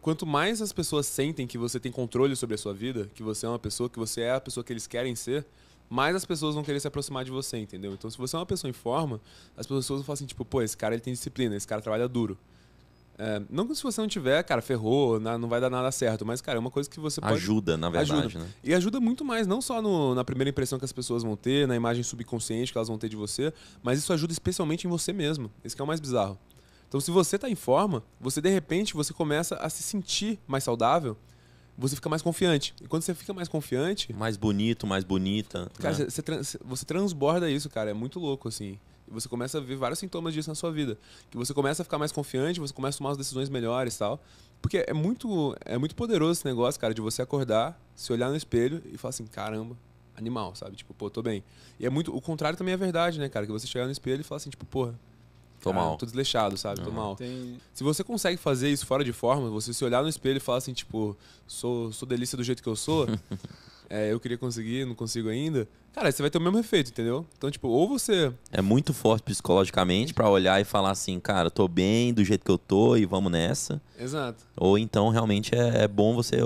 quanto mais as pessoas sentem que você tem controle sobre a sua vida, que você é uma pessoa, que você é a pessoa que eles querem ser, mais as pessoas vão querer se aproximar de você, entendeu? Então, se você é uma pessoa em forma, as pessoas vão falar assim, tipo, pô, esse cara ele tem disciplina, esse cara trabalha duro. É, não que se você não tiver, cara, ferrou, não vai dar nada certo, mas, cara, é uma coisa que você pode. Ajuda, na verdade, ajuda. né? E ajuda muito mais, não só no, na primeira impressão que as pessoas vão ter, na imagem subconsciente que elas vão ter de você, mas isso ajuda especialmente em você mesmo. Esse é o mais bizarro. Então, se você tá em forma, você de repente você começa a se sentir mais saudável você fica mais confiante. E quando você fica mais confiante. Mais bonito, mais bonita. Né? Cara, né? você, você transborda isso, cara. É muito louco, assim. você começa a ver vários sintomas disso na sua vida. Que você começa a ficar mais confiante, você começa a tomar as decisões melhores e tal. Porque é muito, é muito poderoso esse negócio, cara, de você acordar, se olhar no espelho e falar assim: caramba, animal, sabe? Tipo, pô, tô bem. E é muito. O contrário também é verdade, né, cara? Que você chegar no espelho e falar assim, tipo, porra Tô é, mal. Tô desleixado, sabe? Uhum. Tô mal. Tem... Se você consegue fazer isso fora de forma, você se olhar no espelho e falar assim, tipo, sou, sou delícia do jeito que eu sou, é, eu queria conseguir, não consigo ainda. Cara, você vai ter o mesmo efeito, entendeu? Então, tipo, ou você. É muito forte psicologicamente para olhar e falar assim, cara, tô bem do jeito que eu tô e vamos nessa. Exato. Ou então, realmente, é, é bom você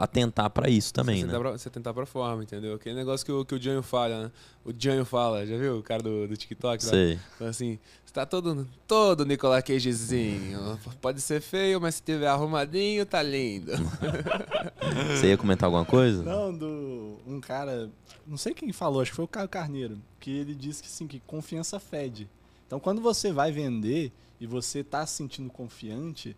atentar para isso também, você né? Você você para pra forma, entendeu? Aquele negócio que o, que o fala, né? O Johnny fala, já viu o cara do, do TikTok? Sei. Lá? Então, assim, você tá todo, todo Nicolas Cagezinho. Pode ser feio, mas se tiver arrumadinho, tá lindo. você ia comentar alguma coisa? Não, do um cara, não sei quem falou, acho que foi o Caio Carneiro, que ele disse que, sim, que confiança fede. Então, quando você vai vender e você tá se sentindo confiante,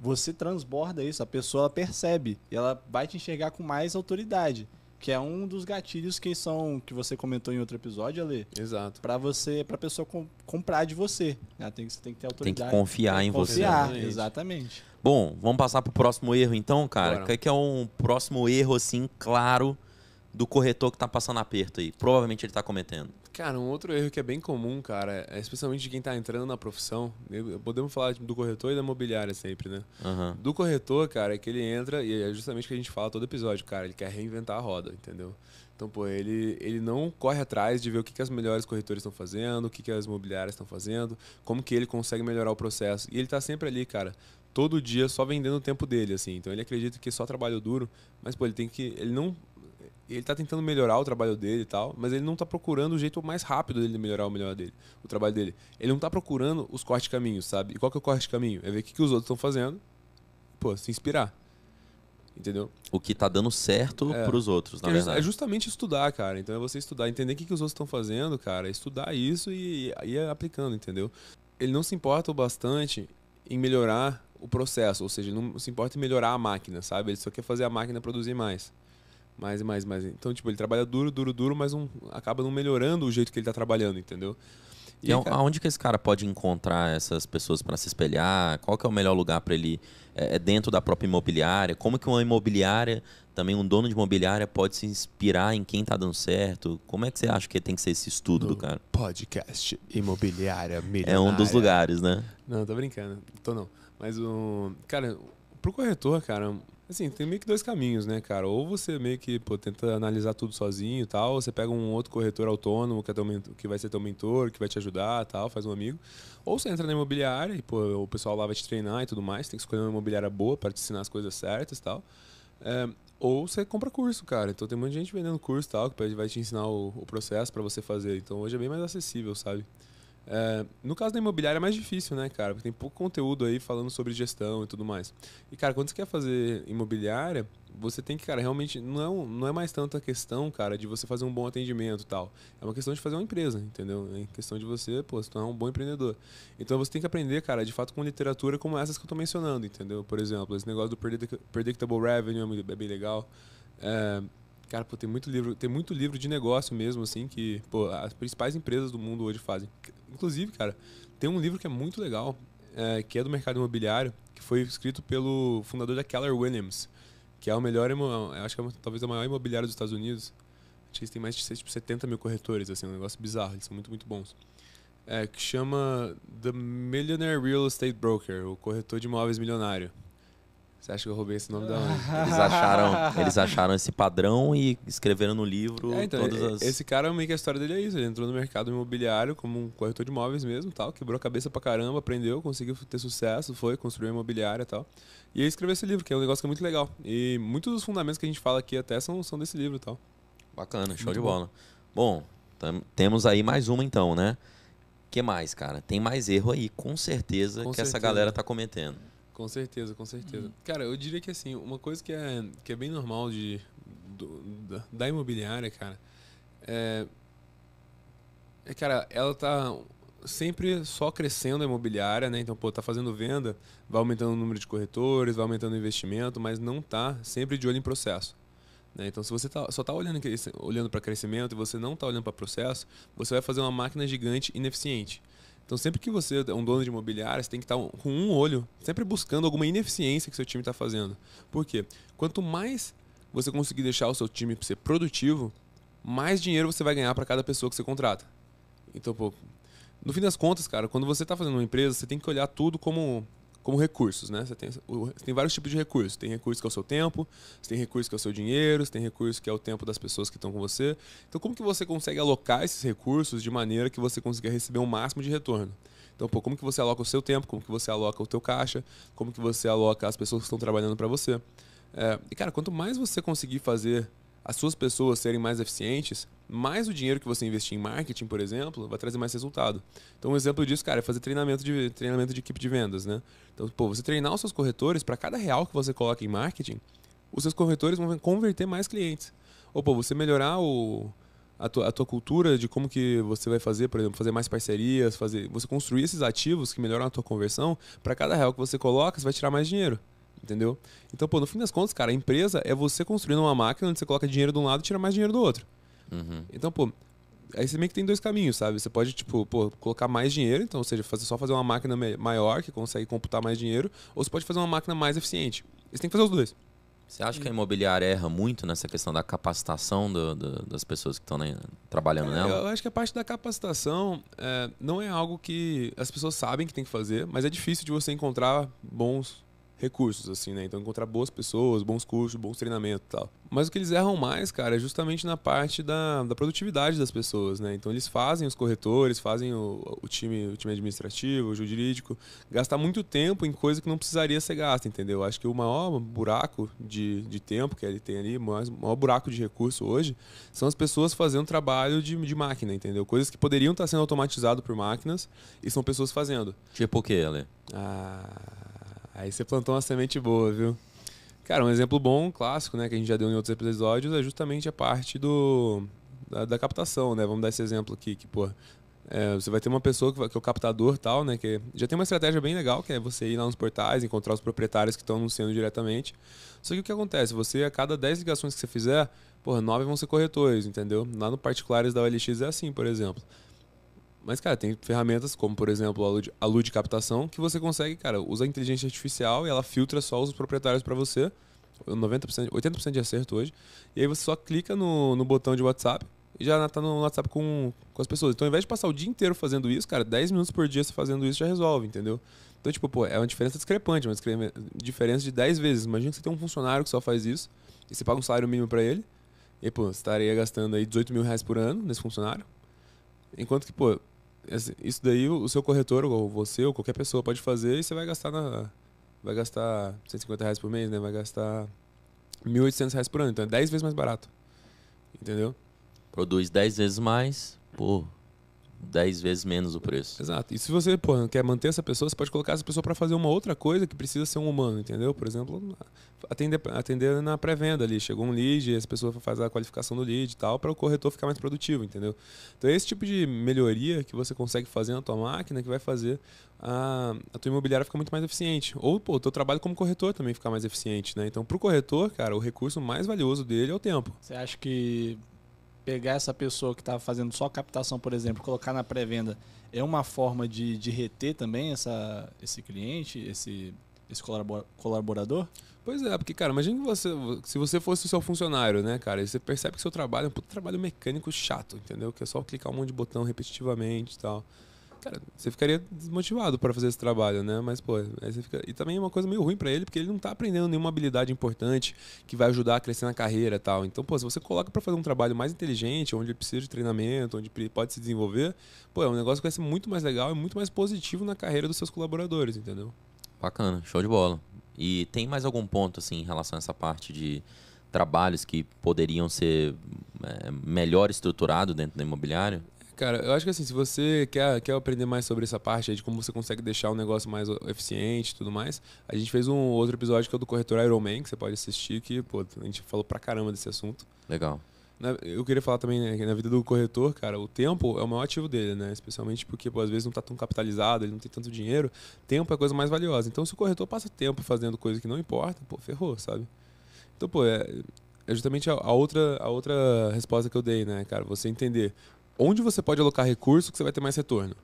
você transborda isso, a pessoa percebe e ela vai te enxergar com mais autoridade, que é um dos gatilhos que são que você comentou em outro episódio, Ale. Exato. Para você, para pessoa com, comprar de você, né? tem, você tem que ter autoridade. Tem que confiar tem que em confiar, você. Confiar, exatamente. Bom, vamos passar para o próximo erro então, cara. O é que é um próximo erro assim claro do corretor que está passando aperto aí? Provavelmente ele está cometendo. Cara, um outro erro que é bem comum, cara, é especialmente de quem tá entrando na profissão, podemos falar tipo, do corretor e da imobiliária sempre, né? Uhum. Do corretor, cara, é que ele entra, e é justamente o que a gente fala todo episódio, cara, ele quer reinventar a roda, entendeu? Então, pô, ele, ele não corre atrás de ver o que, que as melhores corretores estão fazendo, o que, que as imobiliárias estão fazendo, como que ele consegue melhorar o processo. E ele tá sempre ali, cara, todo dia só vendendo o tempo dele, assim. Então ele acredita que é só trabalho duro, mas, pô, ele tem que. Ele não ele tá tentando melhorar o trabalho dele e tal, mas ele não tá procurando o jeito mais rápido dele melhorar o melhor dele, o trabalho dele. Ele não tá procurando os cortes caminhos, sabe? E qual que é o corte caminho? É ver o que, que os outros estão fazendo, pô, se inspirar. Entendeu? O que tá dando certo é, pros outros, na é, verdade. É justamente estudar, cara. Então é você estudar, entender o que, que os outros estão fazendo, cara, estudar isso e ir aplicando, entendeu? Ele não se importa o bastante em melhorar o processo, ou seja, ele não se importa em melhorar a máquina, sabe? Ele só quer fazer a máquina produzir mais mais e mais, mais. Então, tipo, ele trabalha duro, duro, duro, mas acaba não melhorando o jeito que ele está trabalhando, entendeu? E, e aí, cara... aonde que esse cara pode encontrar essas pessoas para se espelhar? Qual que é o melhor lugar para ele? É, é dentro da própria imobiliária? Como que uma imobiliária, também um dono de imobiliária, pode se inspirar em quem está dando certo? Como é que você acha que tem que ser esse estudo no do cara? Podcast Imobiliária Milionária. É um dos lugares, né? Não, tô brincando. Tô não. Mas o... Cara, pro corretor, cara, Assim, tem meio que dois caminhos, né, cara? Ou você meio que pô, tenta analisar tudo sozinho e tal, ou você pega um outro corretor autônomo que, é mentor, que vai ser teu mentor, que vai te ajudar tal, faz um amigo. Ou você entra na imobiliária e pô, o pessoal lá vai te treinar e tudo mais, tem que escolher uma imobiliária boa para te ensinar as coisas certas e tal. É, ou você compra curso, cara. Então tem muita gente vendendo curso e tal, que vai te ensinar o, o processo para você fazer. Então hoje é bem mais acessível, sabe? É, no caso da imobiliária é mais difícil, né, cara? Porque tem pouco conteúdo aí falando sobre gestão e tudo mais. E, cara, quando você quer fazer imobiliária, você tem que, cara, realmente não, é não é mais tanto a questão, cara, de você fazer um bom atendimento e tal. É uma questão de fazer uma empresa, entendeu? É questão de você, pô, se tornar um bom empreendedor. Então você tem que aprender, cara, de fato com literatura como essas que eu tô mencionando, entendeu? Por exemplo, esse negócio do Predictable Revenue é, é bem legal. É, Cara, pô, tem muito livro, tem muito livro de negócio mesmo, assim, que, pô, as principais empresas do mundo hoje fazem. Inclusive, cara, tem um livro que é muito legal, é, que é do mercado imobiliário, que foi escrito pelo fundador da Keller Williams, que é o melhor, acho que é talvez a maior imobiliária dos Estados Unidos. Acho que eles têm mais de 70 mil corretores, assim, é um negócio bizarro, eles são muito, muito bons. É, que chama The Millionaire Real Estate Broker, o corretor de imóveis milionário. Você acha que eu roubei esse nome da onde? Eles acharam, eles acharam esse padrão e escreveram no livro é, então, todas as... Esse cara, meio que a história dele é isso. Ele entrou no mercado imobiliário como um corretor de imóveis mesmo, tal. Quebrou a cabeça pra caramba, aprendeu, conseguiu ter sucesso, foi, construiu uma imobiliária e tal. E ele escreveu esse livro, que é um negócio que é muito legal. E muitos dos fundamentos que a gente fala aqui até são, são desse livro tal. Bacana, show muito de bola. Bom, bom temos aí mais uma então, né? que mais, cara? Tem mais erro aí, com certeza, com que certeza. essa galera tá cometendo. Com certeza, com certeza. Uhum. Cara, eu diria que assim, uma coisa que é, que é bem normal de, do, da, da, imobiliária, cara, é, é, cara, ela tá sempre só crescendo a imobiliária, né? Então, pô, tá fazendo venda, vai aumentando o número de corretores, vai aumentando o investimento, mas não tá sempre de olho em processo. Né? Então, se você tá, só está olhando, olhando para crescimento e você não está olhando para processo, você vai fazer uma máquina gigante ineficiente. Então, sempre que você é um dono de imobiliária, você tem que estar com um olho, sempre buscando alguma ineficiência que seu time está fazendo. Por quê? Quanto mais você conseguir deixar o seu time ser produtivo, mais dinheiro você vai ganhar para cada pessoa que você contrata. Então, pô, no fim das contas, cara, quando você está fazendo uma empresa, você tem que olhar tudo como como recursos, né? Você tem, você tem vários tipos de recursos. Tem recurso que é o seu tempo, você tem recurso que é o seu dinheiro, você tem recurso que é o tempo das pessoas que estão com você. Então, como que você consegue alocar esses recursos de maneira que você consiga receber o um máximo de retorno? Então, pô, como que você aloca o seu tempo, como que você aloca o teu caixa, como que você aloca as pessoas que estão trabalhando para você. É, e, cara, quanto mais você conseguir fazer as suas pessoas serem mais eficientes, mais o dinheiro que você investir em marketing, por exemplo, vai trazer mais resultado. Então, um exemplo disso, cara, é fazer treinamento de, treinamento de equipe de vendas, né? Então, pô, você treinar os seus corretores para cada real que você coloca em marketing, os seus corretores vão converter mais clientes. Ou, pô, você melhorar o, a tua, a tua, cultura de como que você vai fazer, por exemplo, fazer mais parcerias, fazer, você construir esses ativos que melhoram a tua conversão, para cada real que você coloca, você vai tirar mais dinheiro. Entendeu? Então, pô, no fim das contas, cara, a empresa é você construindo uma máquina onde você coloca dinheiro de um lado e tira mais dinheiro do outro. Uhum. Então, pô, aí você meio que tem dois caminhos, sabe? Você pode, tipo, pô, colocar mais dinheiro, então, ou seja, fazer, só fazer uma máquina maior que consegue computar mais dinheiro, ou você pode fazer uma máquina mais eficiente. Você tem que fazer os dois. Você acha que a imobiliária erra muito nessa questão da capacitação do, do, das pessoas que estão trabalhando é, nela? Eu acho que a parte da capacitação é, não é algo que as pessoas sabem que tem que fazer, mas é difícil de você encontrar bons recursos, assim, né? Então encontrar boas pessoas, bons cursos, bons treinamentos e tal. Mas o que eles erram mais, cara, é justamente na parte da, da produtividade das pessoas, né? Então eles fazem os corretores, fazem o, o time, o time administrativo, o jurídico, gastar muito tempo em coisa que não precisaria ser gasta, entendeu? Acho que o maior buraco de, de tempo que ele tem ali, o maior, maior buraco de recurso hoje, são as pessoas fazendo trabalho de, de máquina, entendeu? Coisas que poderiam estar sendo automatizado por máquinas e são pessoas fazendo. Tipo o que, Ale? Ah Aí você plantou uma semente boa, viu? Cara, um exemplo bom, clássico, né, que a gente já deu em outros episódios, é justamente a parte do da, da captação, né? Vamos dar esse exemplo aqui, que, pô, é, você vai ter uma pessoa que, que é o captador tal, né? Que já tem uma estratégia bem legal, que é você ir lá nos portais, encontrar os proprietários que estão anunciando diretamente. Só que o que acontece? Você, a cada 10 ligações que você fizer, porra, 9 vão ser corretores, entendeu? Lá no Particulares da OLX é assim, por exemplo. Mas, cara, tem ferramentas como, por exemplo, a luz a Captação, que você consegue, cara, usar a inteligência artificial e ela filtra só os proprietários para você. 90%, 80% de acerto hoje. E aí você só clica no, no botão de WhatsApp e já tá no WhatsApp com, com as pessoas. Então, ao invés de passar o dia inteiro fazendo isso, cara, 10 minutos por dia você fazendo isso já resolve, entendeu? Então, tipo, pô, é uma diferença discrepante, uma diferença de 10 vezes. Imagina que você tem um funcionário que só faz isso e você paga um salário mínimo para ele. E, pô, você estaria gastando aí 18 mil reais por ano nesse funcionário. Enquanto que, pô, isso daí o seu corretor, ou você, ou qualquer pessoa pode fazer e você vai gastar na. Vai gastar 150 reais por mês, né? Vai gastar 1.800 reais por ano. Então é 10 vezes mais barato. Entendeu? Produz 10 vezes mais, pô, 10 vezes menos o preço. Exato. E se você quer manter essa pessoa, você pode colocar essa pessoa para fazer uma outra coisa que precisa ser um humano, entendeu? Por exemplo, atender, atender na pré-venda ali. Chegou um lead, essa pessoa faz a qualificação do lead e tal, para o corretor ficar mais produtivo, entendeu? Então é esse tipo de melhoria que você consegue fazer na tua máquina que vai fazer a, a tua imobiliária ficar muito mais eficiente. Ou pô, o teu trabalho como corretor também ficar mais eficiente, né? Então, para o corretor, cara, o recurso mais valioso dele é o tempo. Você acha que pegar essa pessoa que está fazendo só captação, por exemplo, colocar na pré-venda, é uma forma de, de reter também essa, esse cliente, esse, esse colaborador? Pois é, porque, cara, imagina que você, se você fosse o seu funcionário, né, cara, e você percebe que seu trabalho é um puto trabalho mecânico chato, entendeu? Que é só clicar um monte de botão repetitivamente e tal. Cara, você ficaria desmotivado para fazer esse trabalho, né? Mas, pô, aí você fica. E também é uma coisa meio ruim para ele, porque ele não tá aprendendo nenhuma habilidade importante que vai ajudar a crescer na carreira e tal. Então, pô, se você coloca para fazer um trabalho mais inteligente, onde ele precisa de treinamento, onde ele pode se desenvolver, pô, é um negócio que vai ser muito mais legal e muito mais positivo na carreira dos seus colaboradores, entendeu? Bacana, show de bola. E tem mais algum ponto, assim, em relação a essa parte de trabalhos que poderiam ser é, melhor estruturado dentro do imobiliário? Cara, eu acho que assim, se você quer, quer aprender mais sobre essa parte aí de como você consegue deixar o negócio mais eficiente e tudo mais, a gente fez um outro episódio que é o do corretor Iron Man que você pode assistir, que, pô, a gente falou pra caramba desse assunto. Legal. eu queria falar também, né, que na vida do corretor, cara, o tempo é o maior ativo dele, né? Especialmente porque, pô, às vezes não tá tão capitalizado, ele não tem tanto dinheiro. Tempo é a coisa mais valiosa. Então, se o corretor passa tempo fazendo coisa que não importa, pô, ferrou, sabe? Então, pô, é, é justamente a, outra, a outra resposta que eu dei, né, cara? Você entender onde você pode alocar recurso que você vai ter mais retorno?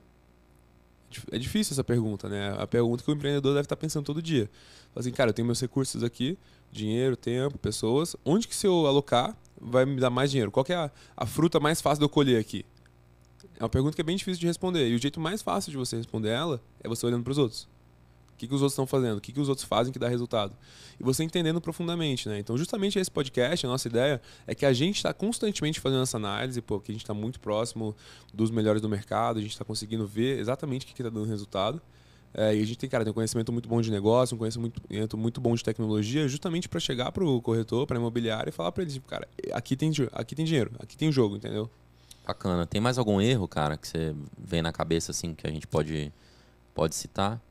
É, é difícil essa pergunta, né? A pergunta que o empreendedor deve estar pensando todo dia. Assim, cara, eu tenho meus recursos aqui, dinheiro, tempo, pessoas. Onde que se eu alocar vai me dar mais dinheiro? Qual é a, a fruta mais fácil de eu colher aqui? É uma pergunta que é bem difícil de responder. E o jeito mais fácil de você responder ela é você olhando para os outros. O que, que os outros estão fazendo? O que, que os outros fazem que dá resultado? E você entendendo profundamente, né? Então, justamente esse podcast, a nossa ideia é que a gente está constantemente fazendo essa análise, porque a gente está muito próximo dos melhores do mercado, a gente está conseguindo ver exatamente o que está dando resultado. É, e a gente tem, cara, tem um conhecimento muito bom de negócio, um conhecimento muito bom de tecnologia, justamente para chegar para o corretor, para a imobiliária e falar para ele, tipo, cara, aqui tem, aqui tem dinheiro, aqui tem jogo, entendeu? Bacana. Tem mais algum erro, cara, que você vem na cabeça, assim, que a gente pode, pode citar?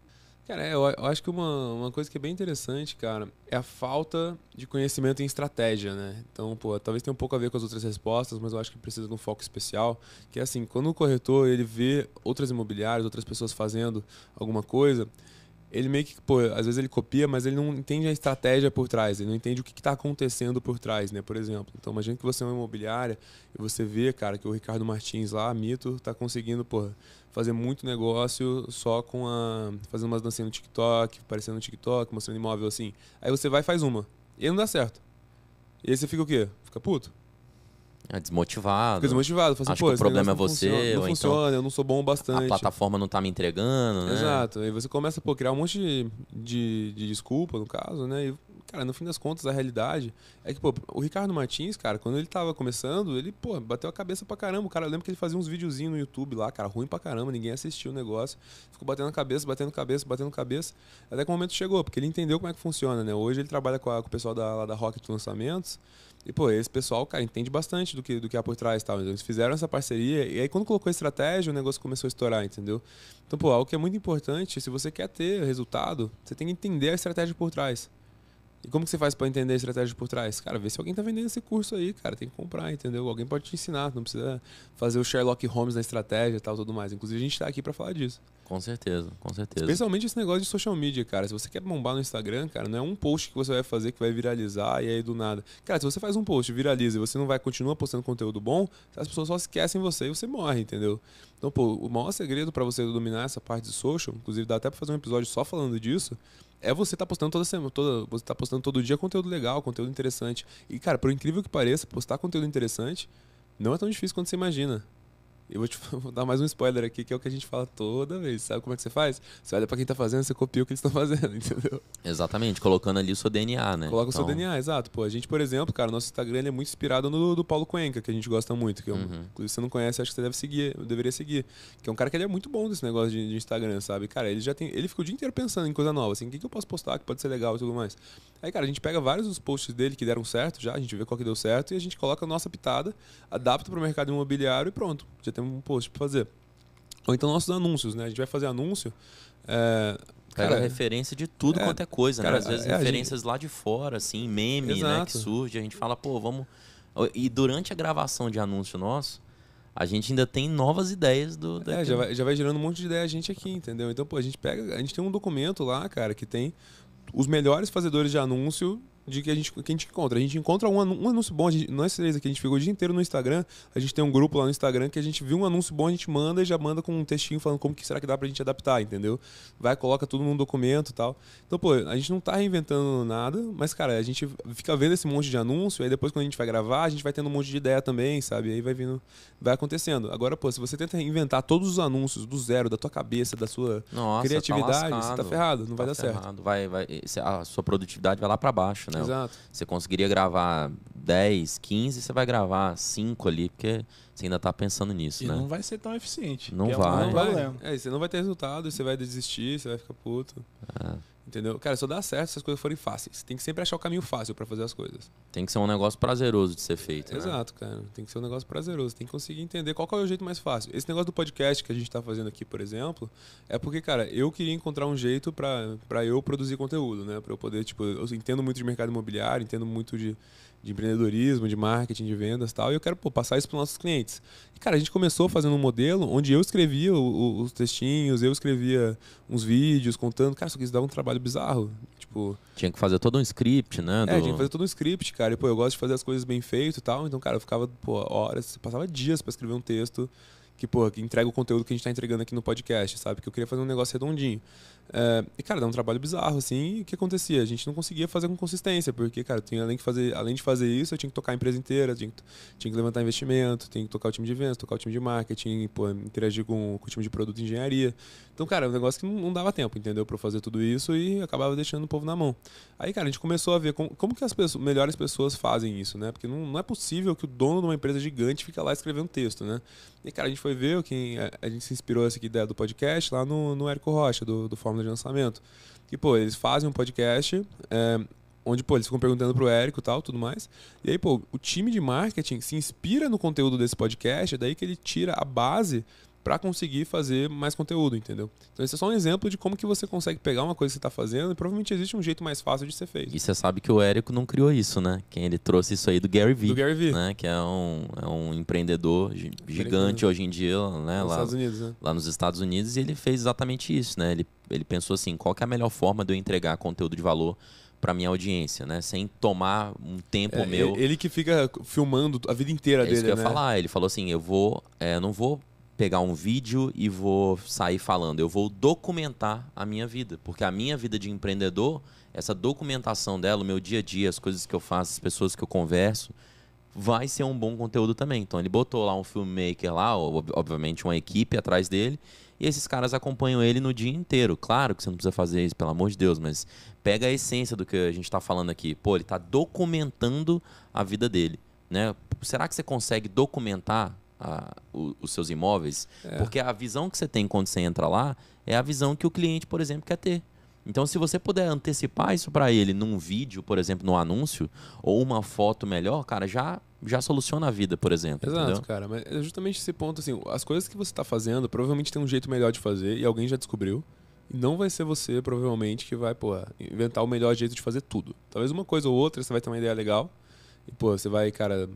Cara, eu, eu acho que uma, uma coisa que é bem interessante, cara, é a falta de conhecimento em estratégia, né? Então, pô, talvez tenha um pouco a ver com as outras respostas, mas eu acho que precisa de um foco especial, que é assim, quando o corretor ele vê outras imobiliárias, outras pessoas fazendo alguma coisa, ele meio que, pô, às vezes ele copia, mas ele não entende a estratégia por trás, ele não entende o que está acontecendo por trás, né? Por exemplo, então imagina que você é uma imobiliária e você vê, cara, que o Ricardo Martins lá, mito, tá conseguindo, pô, fazer muito negócio só com a. fazendo umas dancinhas no TikTok, aparecendo no TikTok, mostrando imóvel assim. Aí você vai e faz uma. E não dá certo. E aí você fica o quê? Fica puto. É desmotivado. Fica desmotivado. assim, Acho que o problema é você. Funciona, não então, funciona, eu não sou bom bastante. A plataforma não tá me entregando, né? Exato. E você começa a criar um monte de, de, de, desculpa, no caso, né? E, cara, no fim das contas, a realidade é que, pô, o Ricardo Martins, cara, quando ele tava começando, ele, pô, bateu a cabeça pra caramba. O cara, eu lembro que ele fazia uns videozinhos no YouTube lá, cara, ruim pra caramba, ninguém assistiu o negócio. Ficou batendo a cabeça, batendo a cabeça, batendo a cabeça. Até que o momento chegou, porque ele entendeu como é que funciona, né? Hoje ele trabalha com, a, com o pessoal da, lá da Rocket Lançamentos. E, pô, esse pessoal, cara, entende bastante do que, do que há por trás e tal. Então, eles fizeram essa parceria e aí quando colocou a estratégia, o negócio começou a estourar, entendeu? Então, pô, algo que é muito importante, se você quer ter resultado, você tem que entender a estratégia por trás. E como que você faz para entender a estratégia por trás? Cara, vê se alguém tá vendendo esse curso aí, cara, tem que comprar, entendeu? Alguém pode te ensinar, não precisa fazer o Sherlock Holmes na estratégia e tal, tudo mais. Inclusive, a gente tá aqui para falar disso. Com certeza, com certeza. Especialmente esse negócio de social media, cara. Se você quer bombar no Instagram, cara, não é um post que você vai fazer que vai viralizar e aí do nada. Cara, se você faz um post, viraliza e você não vai continuar postando conteúdo bom, as pessoas só esquecem você e você morre, entendeu? Então, pô, o maior segredo para você dominar essa parte de social, inclusive dá até para fazer um episódio só falando disso, é você estar tá postando toda semana, toda, você tá postando todo dia conteúdo legal, conteúdo interessante. E, cara, por incrível que pareça, postar conteúdo interessante não é tão difícil quanto você imagina. Eu vou te vou dar mais um spoiler aqui, que é o que a gente fala toda vez. Sabe como é que você faz? Você olha para quem tá fazendo, você copia o que eles estão fazendo, entendeu? Exatamente, colocando ali o seu DNA, né? Coloca então... o seu então DNA, exato. Pô, a gente, por exemplo, cara, nosso Instagram é muito inspirado no do Paulo Cuenca, que a gente gosta muito. Que é uhum. Se você não conhece, acho que você deve seguir, deveria seguir. Que é um cara que ele é muito bom nesse negócio de, de, Instagram, sabe? Cara, ele já tem. Ele fica o dia inteiro pensando em coisa nova, assim, o que, que eu posso postar que pode ser legal e tudo mais. Aí, cara, a gente pega vários dos posts dele que deram certo já, a gente vê qual que deu certo, e a gente coloca a nossa pitada, adapta para o mercado imobiliário e pronto. Já temos um post para fazer. Ou então nossos anúncios, né? A gente vai fazer anúncio. É, cara, referência de tudo é, quanto é coisa, né? cara, né? Às vezes é, é referências gente... lá de fora, assim, meme, Exato. né? Que surge, a gente fala, pô, vamos. E durante a gravação de anúncio nosso, a gente ainda tem novas ideias do. É, já vai, já vai, gerando um monte de ideia a gente aqui, entendeu? Então, pô, a gente pega. A gente tem um documento lá, cara, que tem os melhores fazedores de anúncio de que a gente, que a gente encontra. A gente encontra um, um anúncio bom. Gente, nós três aqui, a gente ficou o dia inteiro no Instagram. A gente tem um grupo lá no Instagram que a gente viu um anúncio bom, a gente manda e já manda com um textinho falando como que será que dá pra gente adaptar, entendeu? Vai, coloca tudo num documento e tal. Então, pô, a gente não tá reinventando nada, mas, cara, a gente fica vendo esse monte de anúncio, aí depois quando a gente vai gravar, a gente vai tendo um monte de ideia também, sabe? Aí vai vindo, vai acontecendo. Agora, pô, se você tenta inventar todos os anúncios do zero, da tua cabeça, da sua Nossa, tá criatividade, tá você tá ferrado, não tá vai dar ferrado. certo. Vai, vai, a sua produtividade vai lá para baixo, né? entendeu? Exato. Você conseguiria gravar 10, 15, você vai gravar 5 ali, porque você ainda tá pensando nisso, e né? não vai ser tão eficiente. Não é vai. É, não vai. é, você não vai ter resultado, você vai desistir, você vai ficar puto. É. Entendeu? Cara, só dá certo se as coisas forem fáceis. Tem que sempre achar o caminho fácil para fazer as coisas. Tem que ser um negócio prazeroso de ser feito, né? Exato, cara. Tem que ser um negócio prazeroso. Tem que conseguir entender qual é o jeito mais fácil. Esse negócio do podcast que a gente tá fazendo aqui, por exemplo, é porque, cara, eu queria encontrar um jeito para eu produzir conteúdo, né? Para eu poder, tipo, eu entendo muito de mercado imobiliário, entendo muito de, de empreendedorismo, de marketing, de vendas e tal. E eu quero, pô, passar isso para nossos clientes. E, cara, a gente começou fazendo um modelo onde eu escrevia o, o, os textinhos, eu escrevia uns vídeos contando. Cara, isso dá um trabalho trabalho bizarro. Tipo. Tinha que fazer todo um script, né? É, do... É, tinha que fazer todo um script, cara. E, pô, eu gosto de fazer as coisas bem feito e tal. Então, cara, eu ficava, pô, horas, passava dias para escrever um texto que, pô, que entrega o conteúdo que a gente tá entregando aqui no podcast, sabe? Que eu queria fazer um negócio redondinho. É, e, cara, dá um trabalho bizarro, assim. E o que acontecia? A gente não conseguia fazer com consistência, porque, cara, tinha, além, que fazer, além de fazer isso, eu tinha que tocar a empresa inteira, tinha que, tinha que levantar investimento, tinha que tocar o time de vendas, tocar o time de marketing, pô, interagir com, com o time de produto e engenharia. Então, cara, é um negócio que não, não dava tempo, entendeu? Pra eu fazer tudo isso e acabava deixando o povo na mão. Aí, cara, a gente começou a ver com, como que as pessoas, melhores pessoas fazem isso, né? Porque não, não é possível que o dono de uma empresa gigante fica lá escrevendo texto, né? E, cara, a gente foi ver quem. A, a gente se inspirou essa ideia do podcast lá no, no Érico Rocha, do, do Forma plataformas de lançamento. E, pô, eles fazem um podcast, é, onde, pô, eles ficam perguntando pro Érico e tal, tudo mais. E aí, pô, o time de marketing se inspira no conteúdo desse podcast, é daí que ele tira a base para conseguir fazer mais conteúdo, entendeu? Então esse é só um exemplo de como que você consegue pegar uma coisa que você está fazendo e provavelmente existe um jeito mais fácil de ser feito. E você sabe que o Érico não criou isso, né? Quem ele trouxe isso aí do Gary Vee, do Gary Vee. né? Que é um, é um empreendedor gigante hoje em dia, né? Nos lá, Estados Unidos, né? lá nos Estados Unidos e ele fez exatamente isso, né? Ele, ele pensou assim, qual é a melhor forma de eu entregar conteúdo de valor para minha audiência, né? Sem tomar um tempo é, meu. É, ele que fica filmando a vida inteira é dele, que eu né? ia falar. Ele falou assim, eu vou, é, não vou pegar um vídeo e vou sair falando. Eu vou documentar a minha vida, porque a minha vida de empreendedor, essa documentação dela, o meu dia a dia, as coisas que eu faço, as pessoas que eu converso, vai ser um bom conteúdo também. Então ele botou lá um filmmaker lá, obviamente uma equipe atrás dele, e esses caras acompanham ele no dia inteiro. Claro que você não precisa fazer isso, pelo amor de Deus, mas pega a essência do que a gente está falando aqui. Pô, ele está documentando a vida dele, né? Será que você consegue documentar a, o, os seus imóveis, é. porque a visão que você tem quando você entra lá é a visão que o cliente, por exemplo, quer ter. Então, se você puder antecipar isso para ele num vídeo, por exemplo, no anúncio, ou uma foto melhor, cara, já já soluciona a vida, por exemplo. Exato, entendeu? cara. Mas é justamente esse ponto, assim, as coisas que você está fazendo, provavelmente tem um jeito melhor de fazer e alguém já descobriu. E não vai ser você, provavelmente, que vai, pô, inventar o melhor jeito de fazer tudo. Talvez uma coisa ou outra você vai ter uma ideia legal, e, pô, você vai, cara,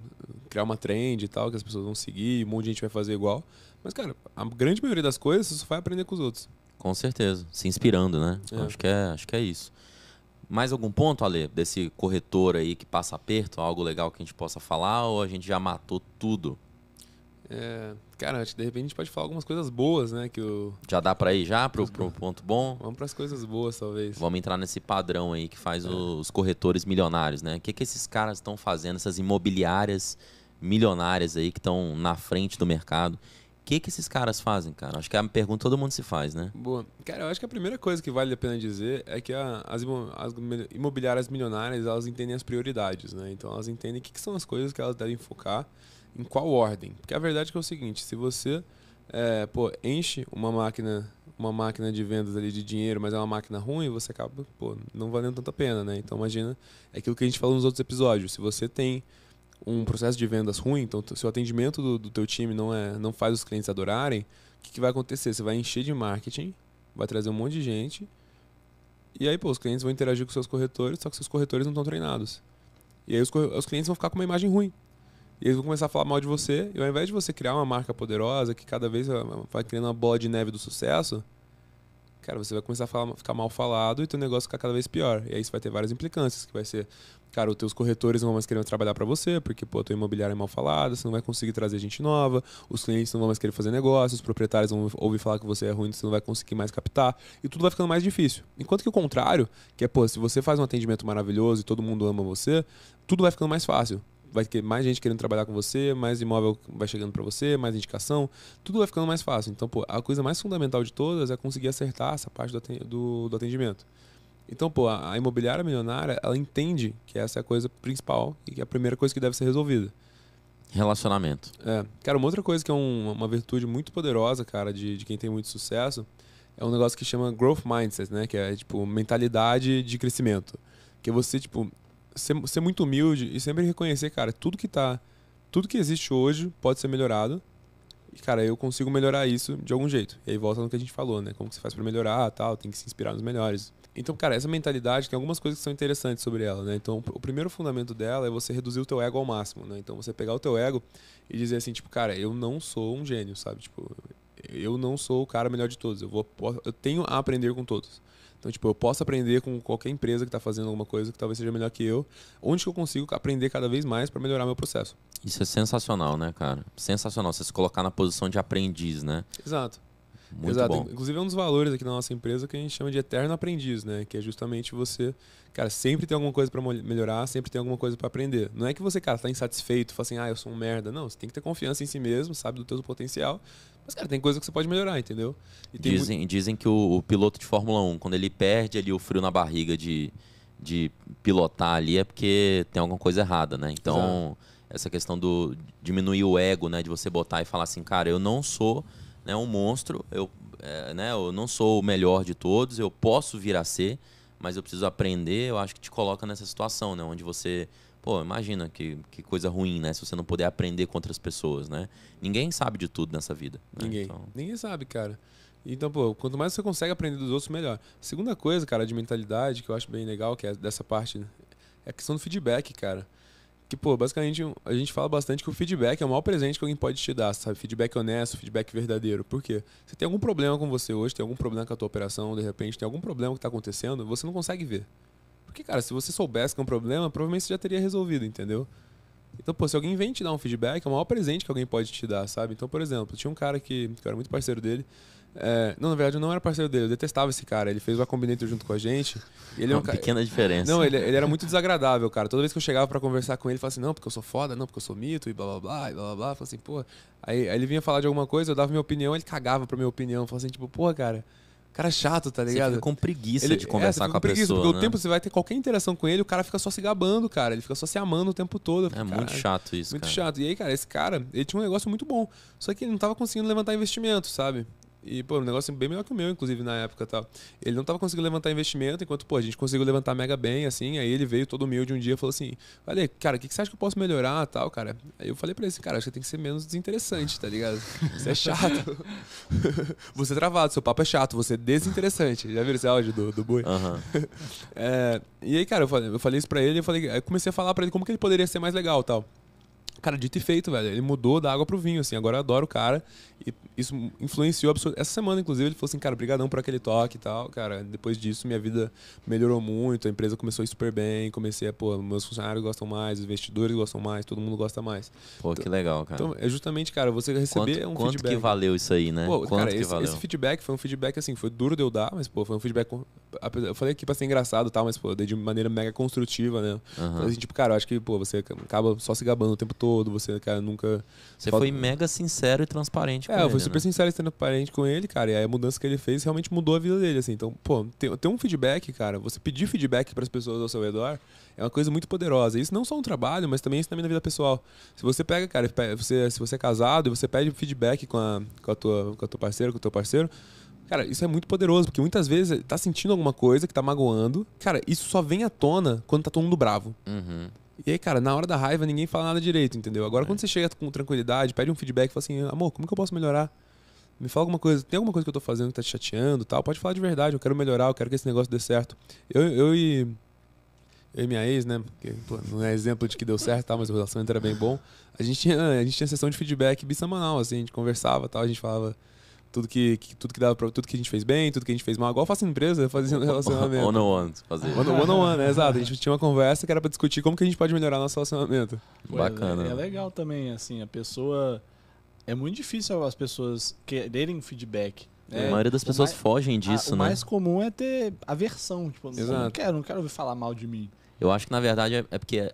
criar uma trend e tal, que as pessoas vão seguir, um monte de gente vai fazer igual. Mas, cara, a grande maioria das coisas você só vai aprender com os outros. Com certeza. Se inspirando, né? É. Acho, que é, acho que é isso. Mais algum ponto, Ale, desse corretor aí que passa aperto? Algo legal que a gente possa falar? Ou a gente já matou tudo? É, cara, acho que de repente a gente pode falar algumas coisas boas, né? Que o... Já dá para ir já pro, pro ponto bom? Vamos para as coisas boas, talvez. Vamos entrar nesse padrão aí que faz é. os corretores milionários, né? O que, que esses caras estão fazendo, essas imobiliárias milionárias aí que estão na frente do mercado? O que, que esses caras fazem, cara? Acho que é a pergunta que todo mundo se faz, né? Boa. Cara, eu acho que a primeira coisa que vale a pena dizer é que a, as, imobiliárias milionárias, elas entendem as prioridades, né? Então elas entendem o que, que são as coisas que elas devem focar em qual ordem. Porque a verdade é, é o seguinte, se você é, pô, enche uma máquina uma máquina de vendas ali de dinheiro, mas é uma máquina ruim, você acaba pô, não valendo tanta pena, né? Então imagina, é aquilo que a gente falou nos outros episódios. Se você tem um processo de vendas ruim, então se o atendimento do, do teu time não é não faz os clientes adorarem, o que, que vai acontecer? Você vai encher de marketing, vai trazer um monte de gente, e aí pô, os clientes vão interagir com seus corretores, só que seus corretores não estão treinados. E aí os, os clientes vão ficar com uma imagem ruim. E eles vão começar a falar mal de você. E ao invés de você criar uma marca poderosa, que cada vez ah, vai criando uma bola de neve do sucesso, cara, você vai começar a falar, ficar mal falado e teu negócio ficar cada vez pior. E aí isso vai ter várias implicâncias, que vai ser, cara, os teus corretores não vão mais querer trabalhar para você, porque, pô, tua imobiliária é mal falada, você não vai conseguir trazer gente nova, os clientes não vão mais querer fazer negócio, os proprietários vão ouvir falar que você é ruim, você não vai conseguir mais captar, e tudo vai ficando mais difícil. Enquanto que o contrário, que é, pô, se você faz um atendimento maravilhoso e todo mundo ama você, tudo vai ficando mais fácil vai ter mais gente querendo trabalhar com você, mais imóvel vai chegando para você, mais indicação, tudo vai ficando mais fácil. Então, pô, a coisa mais fundamental de todas é conseguir acertar essa parte do atendimento. Então, pô, a imobiliária milionária, ela entende que essa é a coisa principal e que é a primeira coisa que deve ser resolvida. Relacionamento. É. Cara, uma outra coisa que é um, uma virtude muito poderosa, cara, de, de quem tem muito sucesso, é um negócio que chama growth mindset, né? Que é, tipo, mentalidade de crescimento. Que você, tipo, ser, ser muito humilde e sempre reconhecer, cara, tudo que tá. Tudo que existe hoje pode ser melhorado. E, cara, eu consigo melhorar isso de algum jeito. E aí volta no que a gente falou, né? Como que você faz para melhorar tal, tem que se inspirar nos melhores. Então, cara, essa mentalidade tem algumas coisas que são interessantes sobre ela, né? Então, o primeiro fundamento dela é você reduzir o teu ego ao máximo, né? Então, você pegar o teu ego e dizer assim, tipo, cara, eu não sou um gênio, sabe? Tipo, eu não sou o cara melhor de todos. Eu, vou, eu tenho a aprender com todos. Então, tipo, eu posso aprender com qualquer empresa que está fazendo alguma coisa que talvez seja melhor que eu, onde que eu consigo aprender cada vez mais para melhorar meu processo. Isso é sensacional, né, cara? Sensacional você se colocar na posição de aprendiz, né? Exato. Muito Exato. Bom. Inclusive é um dos valores aqui na nossa empresa que a gente chama de eterno aprendiz, né? Que é justamente você, cara, sempre tem alguma coisa para melhorar, sempre tem alguma coisa para aprender. Não é que você, cara, está insatisfeito, fala assim, ah, eu sou um merda. Não, você tem que ter confiança em si mesmo, sabe do teu potencial mas, cara, tem coisa que você pode melhorar, entendeu? dizem, muito... dizem que o, o, piloto de Fórmula 1, quando ele perde ali o frio na barriga de, de pilotar ali, é porque tem alguma coisa errada, né? Então, Exato. essa questão do diminuir o ego, né? De você botar e falar assim, cara, eu não sou né, um monstro, eu, é, né, eu não sou o melhor de todos, eu posso vir a ser, mas eu preciso aprender, eu acho que te coloca nessa situação, né? Onde você Pô, imagina que, que coisa ruim, né? Se você não puder aprender com outras pessoas, né? Ninguém sabe de tudo nessa vida. Né? Ninguém. Então... Ninguém sabe, cara. Então, pô, quanto mais você consegue aprender dos outros, melhor. Segunda coisa, cara, de mentalidade, que eu acho bem legal, que é dessa parte, é a questão do feedback, cara. Que, pô, basicamente a gente fala bastante que o feedback é o maior presente que alguém pode te dar, sabe? Feedback honesto, feedback verdadeiro. Por quê? Você tem algum problema com você hoje, tem algum problema com a tua operação, de repente, tem algum problema que está acontecendo, você não consegue ver. Porque, cara, se você soubesse que é um problema, provavelmente você já teria resolvido, entendeu? Então, pô, se alguém vem te dar um feedback, é o maior presente que alguém pode te dar, sabe? Então, por exemplo, tinha um cara que, que eu era muito parceiro dele. É, não, na verdade, eu não era parceiro dele, eu detestava esse cara. Ele fez o Combinator junto com a gente. ele é uma pequena diferença. Não, ele, ele era muito desagradável, cara. Toda vez que eu chegava para conversar com ele, ele falava assim: não, porque eu sou foda, não, porque eu sou mito, e blá blá blá, e blá blá blá. Falava assim, pô. Aí, aí, ele vinha falar de alguma coisa, eu dava minha opinião, ele cagava pra minha opinião. Falava assim, tipo, pô cara Cara é chato, tá ligado? Você fica com preguiça ele, de conversar é, com, com a preguiça, pessoa. Porque né? o tempo você vai ter qualquer interação com ele, o cara fica só se gabando, cara. Ele fica só se amando o tempo todo. é cara, muito chato isso. Muito cara. chato. E aí, cara, esse cara, ele tinha um negócio muito bom. Só que ele não tava conseguindo levantar investimento, sabe? E, pô, um negócio bem melhor que o meu, inclusive, na época tal. Ele não tava conseguindo levantar investimento, enquanto, pô, a gente conseguiu levantar mega bem, assim. Aí ele veio todo humilde um dia e falou assim: Falei, cara, o que, que você acha que eu posso melhorar tal, cara? Aí eu falei pra ele assim: Cara, acho que tem que ser menos desinteressante, tá ligado? Você é chato. você é travado, seu papo é chato, você é desinteressante. Já viram esse áudio do, do boi? Uhum. é, e aí, cara, eu falei, eu falei isso pra ele, eu falei, aí comecei a falar pra ele como que ele poderia ser mais legal tal. Cara, dito e feito, velho. Ele mudou da água pro vinho, assim. Agora eu adoro o cara. E isso influenciou Essa semana, inclusive, ele falou assim, cara, brigadão por aquele toque e tal. Cara, depois disso, minha vida melhorou muito. A empresa começou super bem. Comecei a, pô, meus funcionários gostam mais, os investidores gostam mais, todo mundo gosta mais. Pô, então, que legal, cara. Então, é justamente, cara, você receber quanto, um quanto feedback. que valeu isso aí, né? Pô, quanto cara, esse, valeu? esse feedback foi um feedback, assim, foi duro de eu dar, mas, pô, foi um feedback... Eu falei aqui pra ser engraçado e tal, mas, pô, de maneira mega construtiva, né? Uhum. Então, assim, tipo, cara, eu acho que, pô, você acaba só se gabando o tempo todo todo, você, cara, nunca. Você foi mega sincero e transparente é, com ele. É, eu fui super né? sincero e transparente com ele, cara. E aí a mudança que ele fez realmente mudou a vida dele, assim. Então, pô, ter, ter um feedback, cara, você pedir feedback para as pessoas ao seu redor é uma coisa muito poderosa. Isso não só no trabalho, mas também isso também na vida pessoal. Se você pega, cara, você, se você é casado e você pede feedback com a, com a tua, com a tua parceira, com o teu parceiro. Cara, isso é muito poderoso, porque muitas vezes tá sentindo alguma coisa que tá magoando. Cara, isso só vem à tona quando tá todo mundo bravo. Uhum. E aí, cara, na hora da raiva ninguém fala nada direito, entendeu? Agora, é. quando você chega com tranquilidade, pede um feedback, fala assim, amor, como que eu posso melhorar? Me fala alguma coisa, tem alguma coisa que eu tô fazendo que tá te chateando tal? Pode falar de verdade, eu quero melhorar, eu quero que esse negócio dê certo. Eu, eu e. Eu e minha ex, né? não é exemplo de que deu certo, tá? Mas o relacionamento era bem bom. A gente tinha, a gente tinha sessão de feedback bissemanal, assim, a gente conversava tal, a gente falava tudo que, que, tudo que dava pra, tudo que a gente fez bem, tudo que a gente fez mal. Igual faço empresa, fazendo relacionamento. One on one, fazer. One, on one, é, exato. A gente tinha uma conversa que era para discutir como que a gente pode melhorar nosso relacionamento. Bacana. É, é, legal também, assim, a pessoa. É muito difícil as pessoas quererem feedback. é a né? maioria das pessoas mais, fogem disso, a, o né? O mais comum é ter aversão. Tipo, Exato. não quero, não quero ouvir falar mal de mim. Eu acho que, na verdade, é, é porque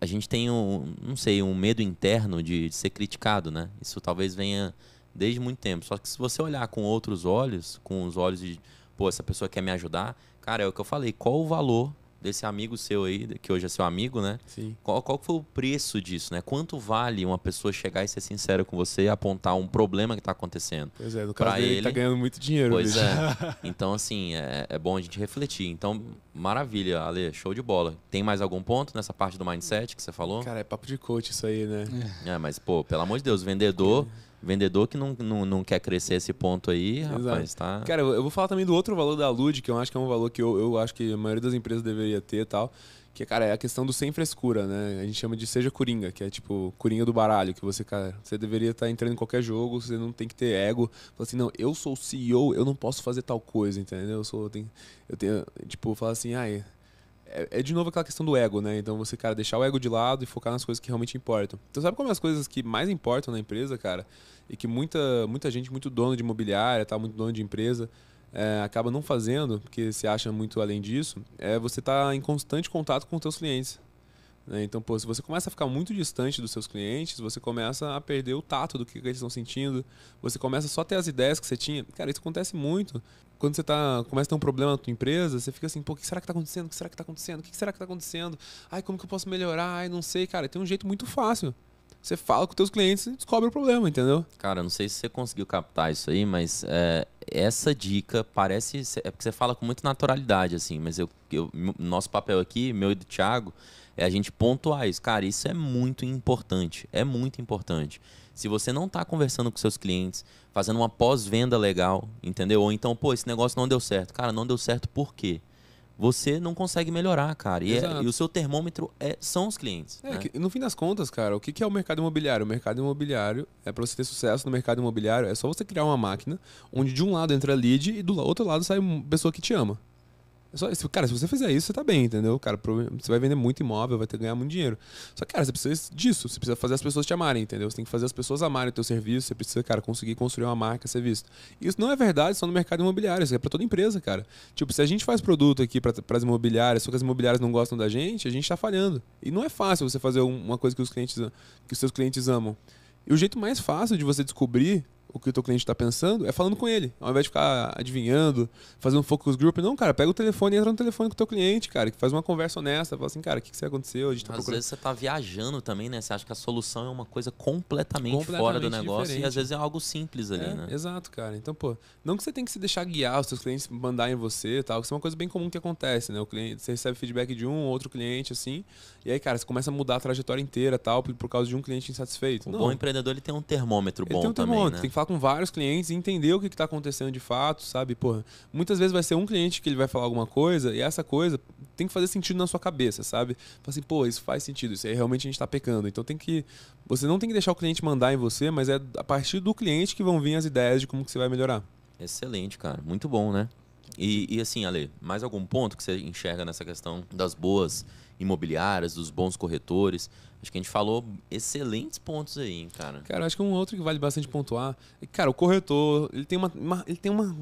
a gente tem um, não sei, um medo interno de, de ser criticado, né? Isso talvez venha desde muito tempo. Só que se você olhar com outros olhos, com os olhos de, pô, essa pessoa quer me ajudar, cara, é o que eu falei, qual o valor desse amigo seu aí, que hoje é seu amigo, né? Sim. Qual, qual foi o preço disso, né? Quanto vale uma pessoa chegar e ser sincera com você e apontar um problema que está acontecendo? Pois é, no caso pra ele, tá ganhando muito dinheiro. Pois né? é. Então, assim, é, é, bom a gente refletir. Então, maravilha, Ale, show de bola. Tem mais algum ponto nessa parte do mindset que você falou? Cara, é papo de coach isso aí, né? É, é mas, pô, pelo amor de Deus, vendedor... É Vendedor que não, não, não quer crescer esse ponto aí, Exato. rapaz, tá? Cara, eu vou falar também do outro valor da LUD, que eu acho que é um valor que eu, eu acho que a maioria das empresas deveria ter e tal. Que, cara, é a questão do sem frescura, né? A gente chama de seja coringa, que é tipo coringa do baralho, que você, cara, você deveria estar tá entrando em qualquer jogo, você não tem que ter ego. Fala assim, não, eu sou CEO, eu não posso fazer tal coisa, entendeu? Eu sou. Eu tenho, eu tenho tipo, falar assim, ai. Ah, é, é, de novo aquela questão do ego, né? Então você, cara, deixar o ego de lado e focar nas coisas que realmente importam. Então sabe como as coisas que mais importam na empresa, cara? E que muita, muita gente, muito dono de imobiliária, tá, muito dono de empresa, é, acaba não fazendo, porque se acha muito além disso, é você tá em constante contato com os seus clientes. Né? Então, pô, se você começa a ficar muito distante dos seus clientes, você começa a perder o tato do que, que eles estão sentindo, você começa só a ter as ideias que você tinha. Cara, isso acontece muito quando você tá, começa a ter um problema na tua empresa, você fica assim, pô, o que será que tá acontecendo? O que será que tá acontecendo? O que será que tá acontecendo? Ai, como que eu posso melhorar? Ai, não sei, cara. Tem um jeito muito fácil. Você fala com teus clientes e descobre o problema, entendeu? Cara, não sei se você conseguiu captar isso aí, mas é, essa dica parece. É porque você fala com muita naturalidade, assim, mas eu, eu, nosso papel aqui, meu e do Thiago, é a gente pontuar isso. Cara, isso é muito importante. É muito importante. Se você não está conversando com seus clientes, fazendo uma pós-venda legal, entendeu? Ou então, pô, esse negócio não deu certo. Cara, não deu certo por quê? Você não consegue melhorar, cara. E, é, e o seu termômetro é, são os clientes. É, né? que, no fim das contas, cara, o que, que é o mercado imobiliário? O mercado imobiliário, é para você ter sucesso no mercado imobiliário, é só você criar uma máquina onde de um lado entra lead e do outro lado sai uma pessoa que te ama. É só, cara, se você fizer isso, você tá bem, entendeu? Cara, você vai vender muito imóvel, vai ter ganhar muito dinheiro. Só que, cara, você precisa disso. Você precisa fazer as pessoas te amarem, entendeu? Você tem que fazer as pessoas amarem o teu serviço. Você precisa, cara, conseguir construir uma marca, ser visto. Isso não é verdade só é no mercado imobiliário. Isso é pra toda empresa, cara. Tipo, se a gente faz produto aqui para as imobiliárias, só que as imobiliárias não gostam da gente, a gente tá falhando. E não é fácil você fazer uma coisa que os clientes que os seus clientes amam. E o jeito mais fácil de você descobrir o que o teu cliente está pensando, é falando com ele. Ao invés de ficar adivinhando, fazendo um focus group. Não, cara, pega o telefone, entra no telefone com o teu cliente, cara, que faz uma conversa honesta. Fala assim, cara, o que, que aconteceu? A gente tá às procurando... vezes você está viajando também, né? Você acha que a solução é uma coisa completamente, completamente fora do negócio diferente. e às vezes é algo simples ali, é, né? Exato, cara. Então, pô, não que você tem que se deixar guiar, os seus clientes mandarem você e tal. Isso é uma coisa bem comum que acontece, né? O cliente, você recebe feedback de um outro cliente, assim, e aí, cara, você começa a mudar a trajetória inteira tal, por, por causa de um cliente insatisfeito. O não. bom empreendedor, ele tem um termômetro ele bom tem um termômetro, também, né? Tem que com vários clientes e entender o que está acontecendo de fato, sabe? Porra, muitas vezes vai ser um cliente que ele vai falar alguma coisa e essa coisa tem que fazer sentido na sua cabeça, sabe? Fala assim, pô, isso faz sentido, isso aí realmente a gente está pecando. Então tem que. Você não tem que deixar o cliente mandar em você, mas é a partir do cliente que vão vir as ideias de como que você vai melhorar. Excelente, cara. Muito bom, né? E, e assim, Ale, mais algum ponto que você enxerga nessa questão das boas imobiliárias, dos bons corretores. Acho que a gente falou excelentes pontos aí, cara. Cara, acho que um outro que vale bastante pontuar é cara, o corretor, ele tem uma, uma ele tem uma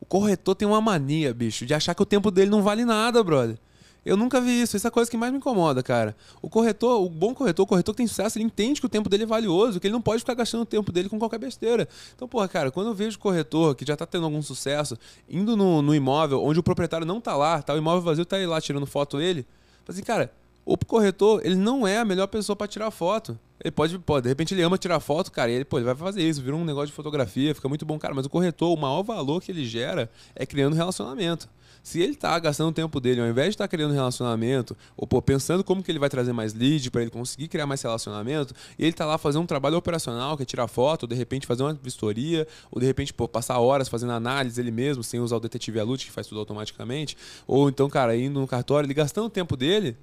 o corretor tem uma mania, bicho, de achar que o tempo dele não vale nada, brother. Eu nunca vi isso. Essa é a coisa que mais me incomoda, cara. O corretor, o bom corretor, o corretor que tem sucesso, ele entende que o tempo dele é valioso, que ele não pode ficar gastando o tempo dele com qualquer besteira. Então, porra, cara, quando eu vejo corretor que já tá tendo algum sucesso, indo no, no imóvel onde o proprietário não tá lá, tá o imóvel vazio, tá aí lá tirando foto dele Falei assim, cara, o corretor, ele não é a melhor pessoa para tirar foto. Ele pode, pode, de repente ele ama tirar foto, cara, e ele, pô, ele vai fazer isso, vira um negócio de fotografia, fica muito bom, cara. Mas o corretor, o maior valor que ele gera é criando relacionamento. Se ele tá gastando o tempo dele, ao invés de estar tá criando um relacionamento, ou pô, pensando como que ele vai trazer mais lead para ele conseguir criar mais relacionamento, e ele tá lá fazendo um trabalho operacional, que é tirar foto, ou de repente fazer uma vistoria, ou de repente pô, passar horas fazendo análise ele mesmo, sem usar o detetive Alute, que faz tudo automaticamente, ou então, cara, indo no cartório, ele gastando o tempo dele,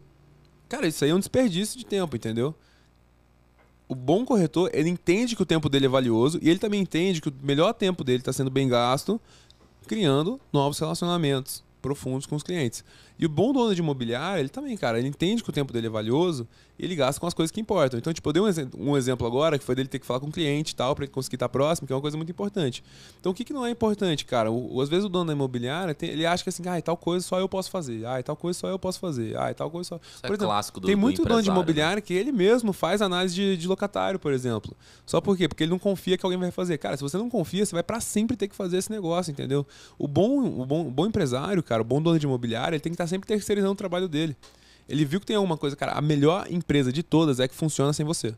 cara, isso aí é um desperdício de tempo, entendeu? o bom corretor, ele entende que o tempo dele é valioso e ele também entende que o melhor tempo dele está sendo bem gasto criando novos relacionamentos profundos com os clientes. E o bom dono de imobiliário, ele também, cara, ele entende que o tempo dele é valioso e ele gasta com as coisas que importam. Então, tipo, eu dei um, ex um exemplo agora, que foi dele ter que falar com o cliente e tal, para ele conseguir estar próximo, que é uma coisa muito importante. Então, o que, que não é importante, cara? O, às vezes o dono da imobiliária, tem, ele acha que assim, ah, tal coisa só eu posso fazer, ah, tal coisa só eu posso fazer, ah, tal coisa só. Isso é por é exemplo, clássico do Tem muito do dono de né? imobiliário né? que ele mesmo faz análise de, de locatário, por exemplo. Só por quê? Porque ele não confia que alguém vai fazer. Cara, se você não confia, você vai para sempre ter que fazer esse negócio, entendeu? O bom, o bom, o bom empresário, cara, o bom dono de imobiliário ele tem que estar tá sempre terceirizando o trabalho dele. Ele viu que tem alguma coisa, cara. A melhor empresa de todas é que funciona sem você.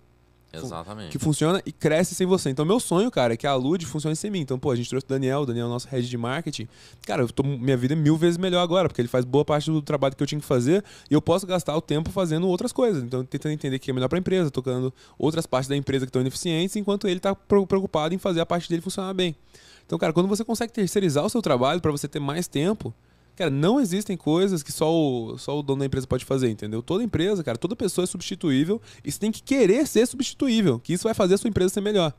Exatamente. Que funciona e cresce sem você. Então, meu sonho, cara, é que a Lud funcione sem mim. Então, pô, a gente trouxe o Daniel, o Daniel é o nosso head de marketing. Cara, eu tô, minha vida é mil vezes melhor agora, porque ele faz boa parte do trabalho que eu tinha que fazer e eu posso gastar o tempo fazendo outras coisas. Então, tentando entender o que é melhor pra empresa, tocando outras partes da empresa que estão ineficientes, enquanto ele tá preocupado em fazer a parte dele funcionar bem. Então, cara, quando você consegue terceirizar o seu trabalho para você ter mais tempo, Cara, não existem coisas que só o, só o dono da empresa pode fazer, entendeu? Toda empresa, cara, toda pessoa é substituível e você tem que querer ser substituível, que isso vai fazer a sua empresa ser melhor.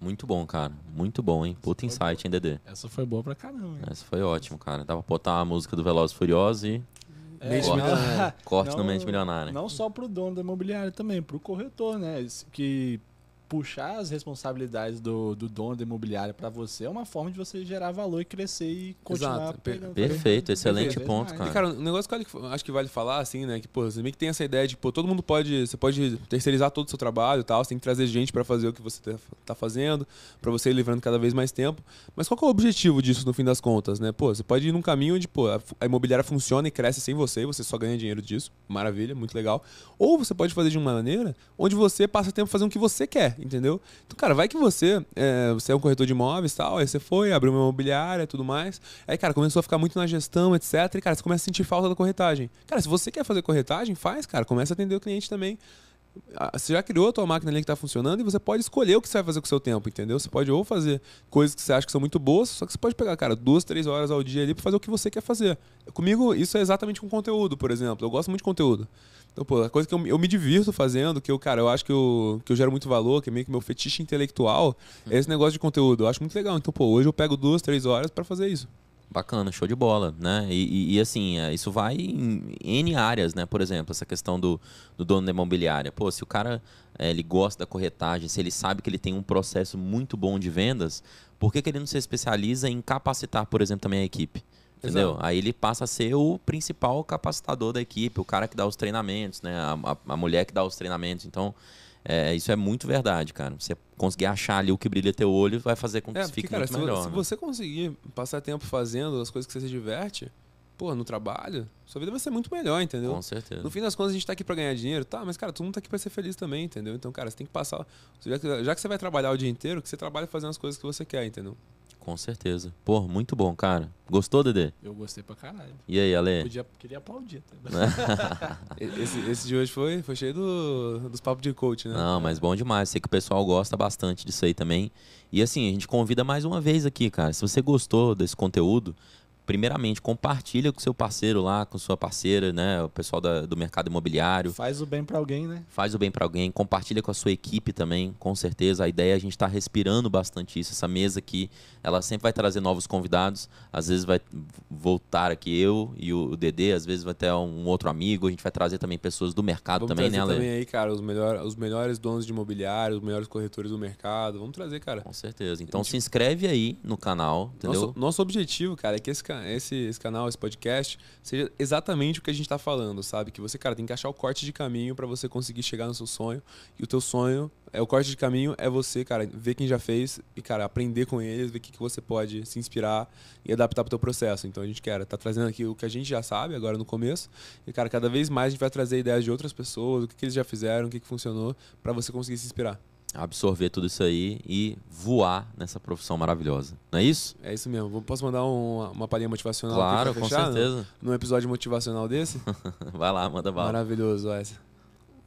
Muito bom, cara. Muito bom, hein? Puta insight, hein, Dedê? Essa foi boa pra caramba. Hein? Essa foi ótimo, cara. Dá pra botar a música do Veloz Furioso e. É, mente corte, corte não, no mente milionário. Não só pro dono da imobiliária também, pro corretor, né? Que puxar as responsabilidades do, do dono da imobiliária para você é uma forma de você gerar valor e crescer e continuar. Exato. Pegando, Perfeito, excelente ponto, cara. E, cara, um negócio que acho que vale falar, assim, né? Que, pô, você meio que tem essa ideia de, pô, todo mundo pode. Você pode terceirizar todo o seu trabalho e tal, você tem que trazer gente para fazer o que você tá, tá fazendo, para você ir livrando cada vez mais tempo. Mas qual é o objetivo disso no fim das contas, né? Pô, você pode ir num caminho onde, pô, a imobiliária funciona e cresce sem você, você só ganha dinheiro disso. Maravilha, muito legal. Ou você pode fazer de uma maneira onde você passa tempo fazendo o que você quer entendeu? Então, cara, vai que você, é, você é um corretor de imóveis e tal, aí você foi, abriu uma imobiliária e tudo mais. Aí, cara, começou a ficar muito na gestão, etc. E, cara, você começa a sentir falta da corretagem. Cara, se você quer fazer corretagem, faz, cara. Começa a atender o cliente também você já criou a tua máquina ali que está funcionando e você pode escolher o que você vai fazer com o seu tempo, entendeu? Você pode ou fazer coisas que você acha que são muito boas, só que você pode pegar, cara, duas, três horas ao dia ali para fazer o que você quer fazer. Comigo, isso é exatamente com conteúdo, por exemplo. Eu gosto muito de conteúdo. Então, pô, a coisa que eu, eu, me divirto fazendo, que eu, cara, eu acho que eu, que eu gero muito valor, que é meio que meu fetiche intelectual, é esse negócio de conteúdo. Eu acho muito legal. Então, pô, hoje eu pego duas, três horas para fazer isso. Bacana, show de bola, né? E, e, e assim, é, isso vai em N áreas, né? Por exemplo, essa questão do, do dono da imobiliária. Pô, se o cara é, ele gosta da corretagem, se ele sabe que ele tem um processo muito bom de vendas, por que, que ele não se especializa em capacitar, por exemplo, também a equipe? Entendeu? Exato. Aí ele passa a ser o principal capacitador da equipe, o cara que dá os treinamentos, né? A, a, a mulher que dá os treinamentos. Então, é, isso é muito verdade, cara. Você conseguir achar ali o que brilha teu olho vai fazer com que é, porque, fique cara, muito se melhor. Se né? você conseguir passar tempo fazendo as coisas que você se diverte, pô, no trabalho, sua vida vai ser muito melhor, entendeu? Com certeza. No fim das contas, a gente tá aqui pra ganhar dinheiro, tá, mas, cara, todo mundo tá aqui pra ser feliz também, entendeu? Então, cara, você tem que passar. Já que, já que você vai trabalhar o dia inteiro, que você trabalha fazendo as coisas que você quer, entendeu? Com certeza. Pô, muito bom, cara. Gostou, Dedê? Eu gostei pra caralho. E aí, Ale? Eu podia, queria aplaudir. esse, esse de hoje foi, foi cheio do, dos papos de coach, né? Não, mas bom demais. Sei que o pessoal gosta bastante disso aí também. E assim, a gente convida mais uma vez aqui, cara. Se você gostou desse conteúdo, primeiramente, compartilha com seu parceiro lá, com sua parceira, né? O pessoal da, do mercado imobiliário. Faz o bem para alguém, né? Faz o bem para alguém. Compartilha com a sua equipe também, com certeza. A ideia é a gente estar tá respirando bastante isso. Essa mesa aqui, ela sempre vai trazer novos convidados. Às vezes vai voltar aqui eu e o, Dedê, às vezes vai ter um outro amigo. A gente vai trazer também pessoas do mercado Vamos também, né, Ale? também aí, cara, os, melhor, os melhores donos de imobiliário, os melhores corretores do mercado. Vamos trazer, cara. Com certeza. Então gente... se inscreve aí no canal, entendeu? Nosso, nosso objetivo, cara, é que esse canal esse, esse canal, esse podcast, seja exatamente o que a gente está falando, sabe? Que você, cara, tem que achar o corte de caminho para você conseguir chegar no seu sonho. E o teu sonho, é o corte de caminho é você, cara, ver quem já fez e, cara, aprender com eles, ver o que, que você pode se inspirar e adaptar para o teu processo. Então a gente quer tá trazendo aqui o que a gente já sabe agora no começo. E, cara, cada vez mais a gente vai trazer ideias de outras pessoas, o que, que eles já fizeram, o que, que funcionou, para você conseguir se inspirar absorver tudo isso aí e voar nessa profissão maravilhosa. Não é isso? É isso mesmo. Posso mandar uma palhinha motivacional? Claro, com fechar, certeza. Num episódio motivacional desse? Vai lá, manda bala. Maravilhoso essa.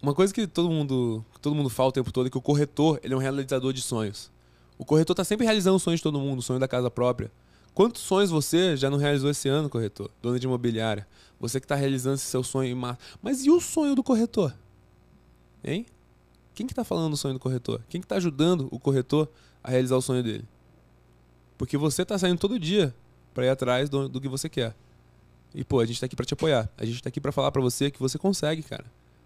Uma coisa que todo mundo, todo mundo fala o tempo todo é que o corretor ele é um realizador de sonhos. O corretor está sempre realizando os sonhos de todo mundo, o sonho da casa própria. Quantos sonhos você já não realizou esse ano, corretor? Dona de imobiliária. Você que está realizando esse seu sonho em março. Mas e o sonho do corretor? Hein? Quem que tá falando do sonho do corretor? Quem que tá ajudando o corretor a realizar o sonho dele? Porque você está saindo todo dia para ir atrás do, do que você quer. E pô, a gente está aqui para te apoiar. A gente está aqui para falar para você que você consegue, cara.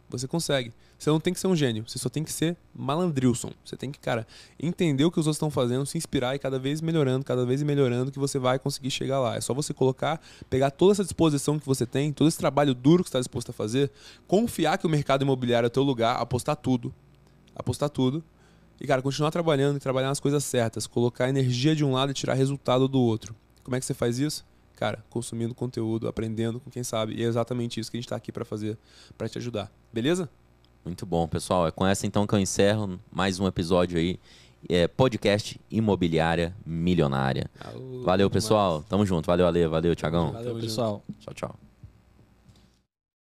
Você consegue. Você não tem que ser um gênio, você só tem que ser malandrilson. Você tem que, cara, entender o que os outros estão fazendo, se inspirar e cada vez melhorando, cada vez melhorando, que você vai conseguir chegar lá. É só você colocar, pegar toda essa disposição que você tem, todo esse trabalho duro que você está disposto a fazer, confiar que o mercado imobiliário é teu lugar, apostar tudo, apostar tudo. E, cara, continuar trabalhando e trabalhar nas coisas certas. Colocar energia de um lado e tirar resultado do outro. Como é que você faz isso? Cara, consumindo conteúdo, aprendendo com quem sabe. E é exatamente isso que a gente está aqui para fazer, para te ajudar. Beleza? Muito bom, pessoal. É com essa então que eu encerro mais um episódio aí. É, podcast Imobiliária Milionária. Aô, valeu, pessoal. Demais. Tamo junto. Valeu, Ale. Valeu, Tiagão. Valeu, pessoal. Tchau, tchau.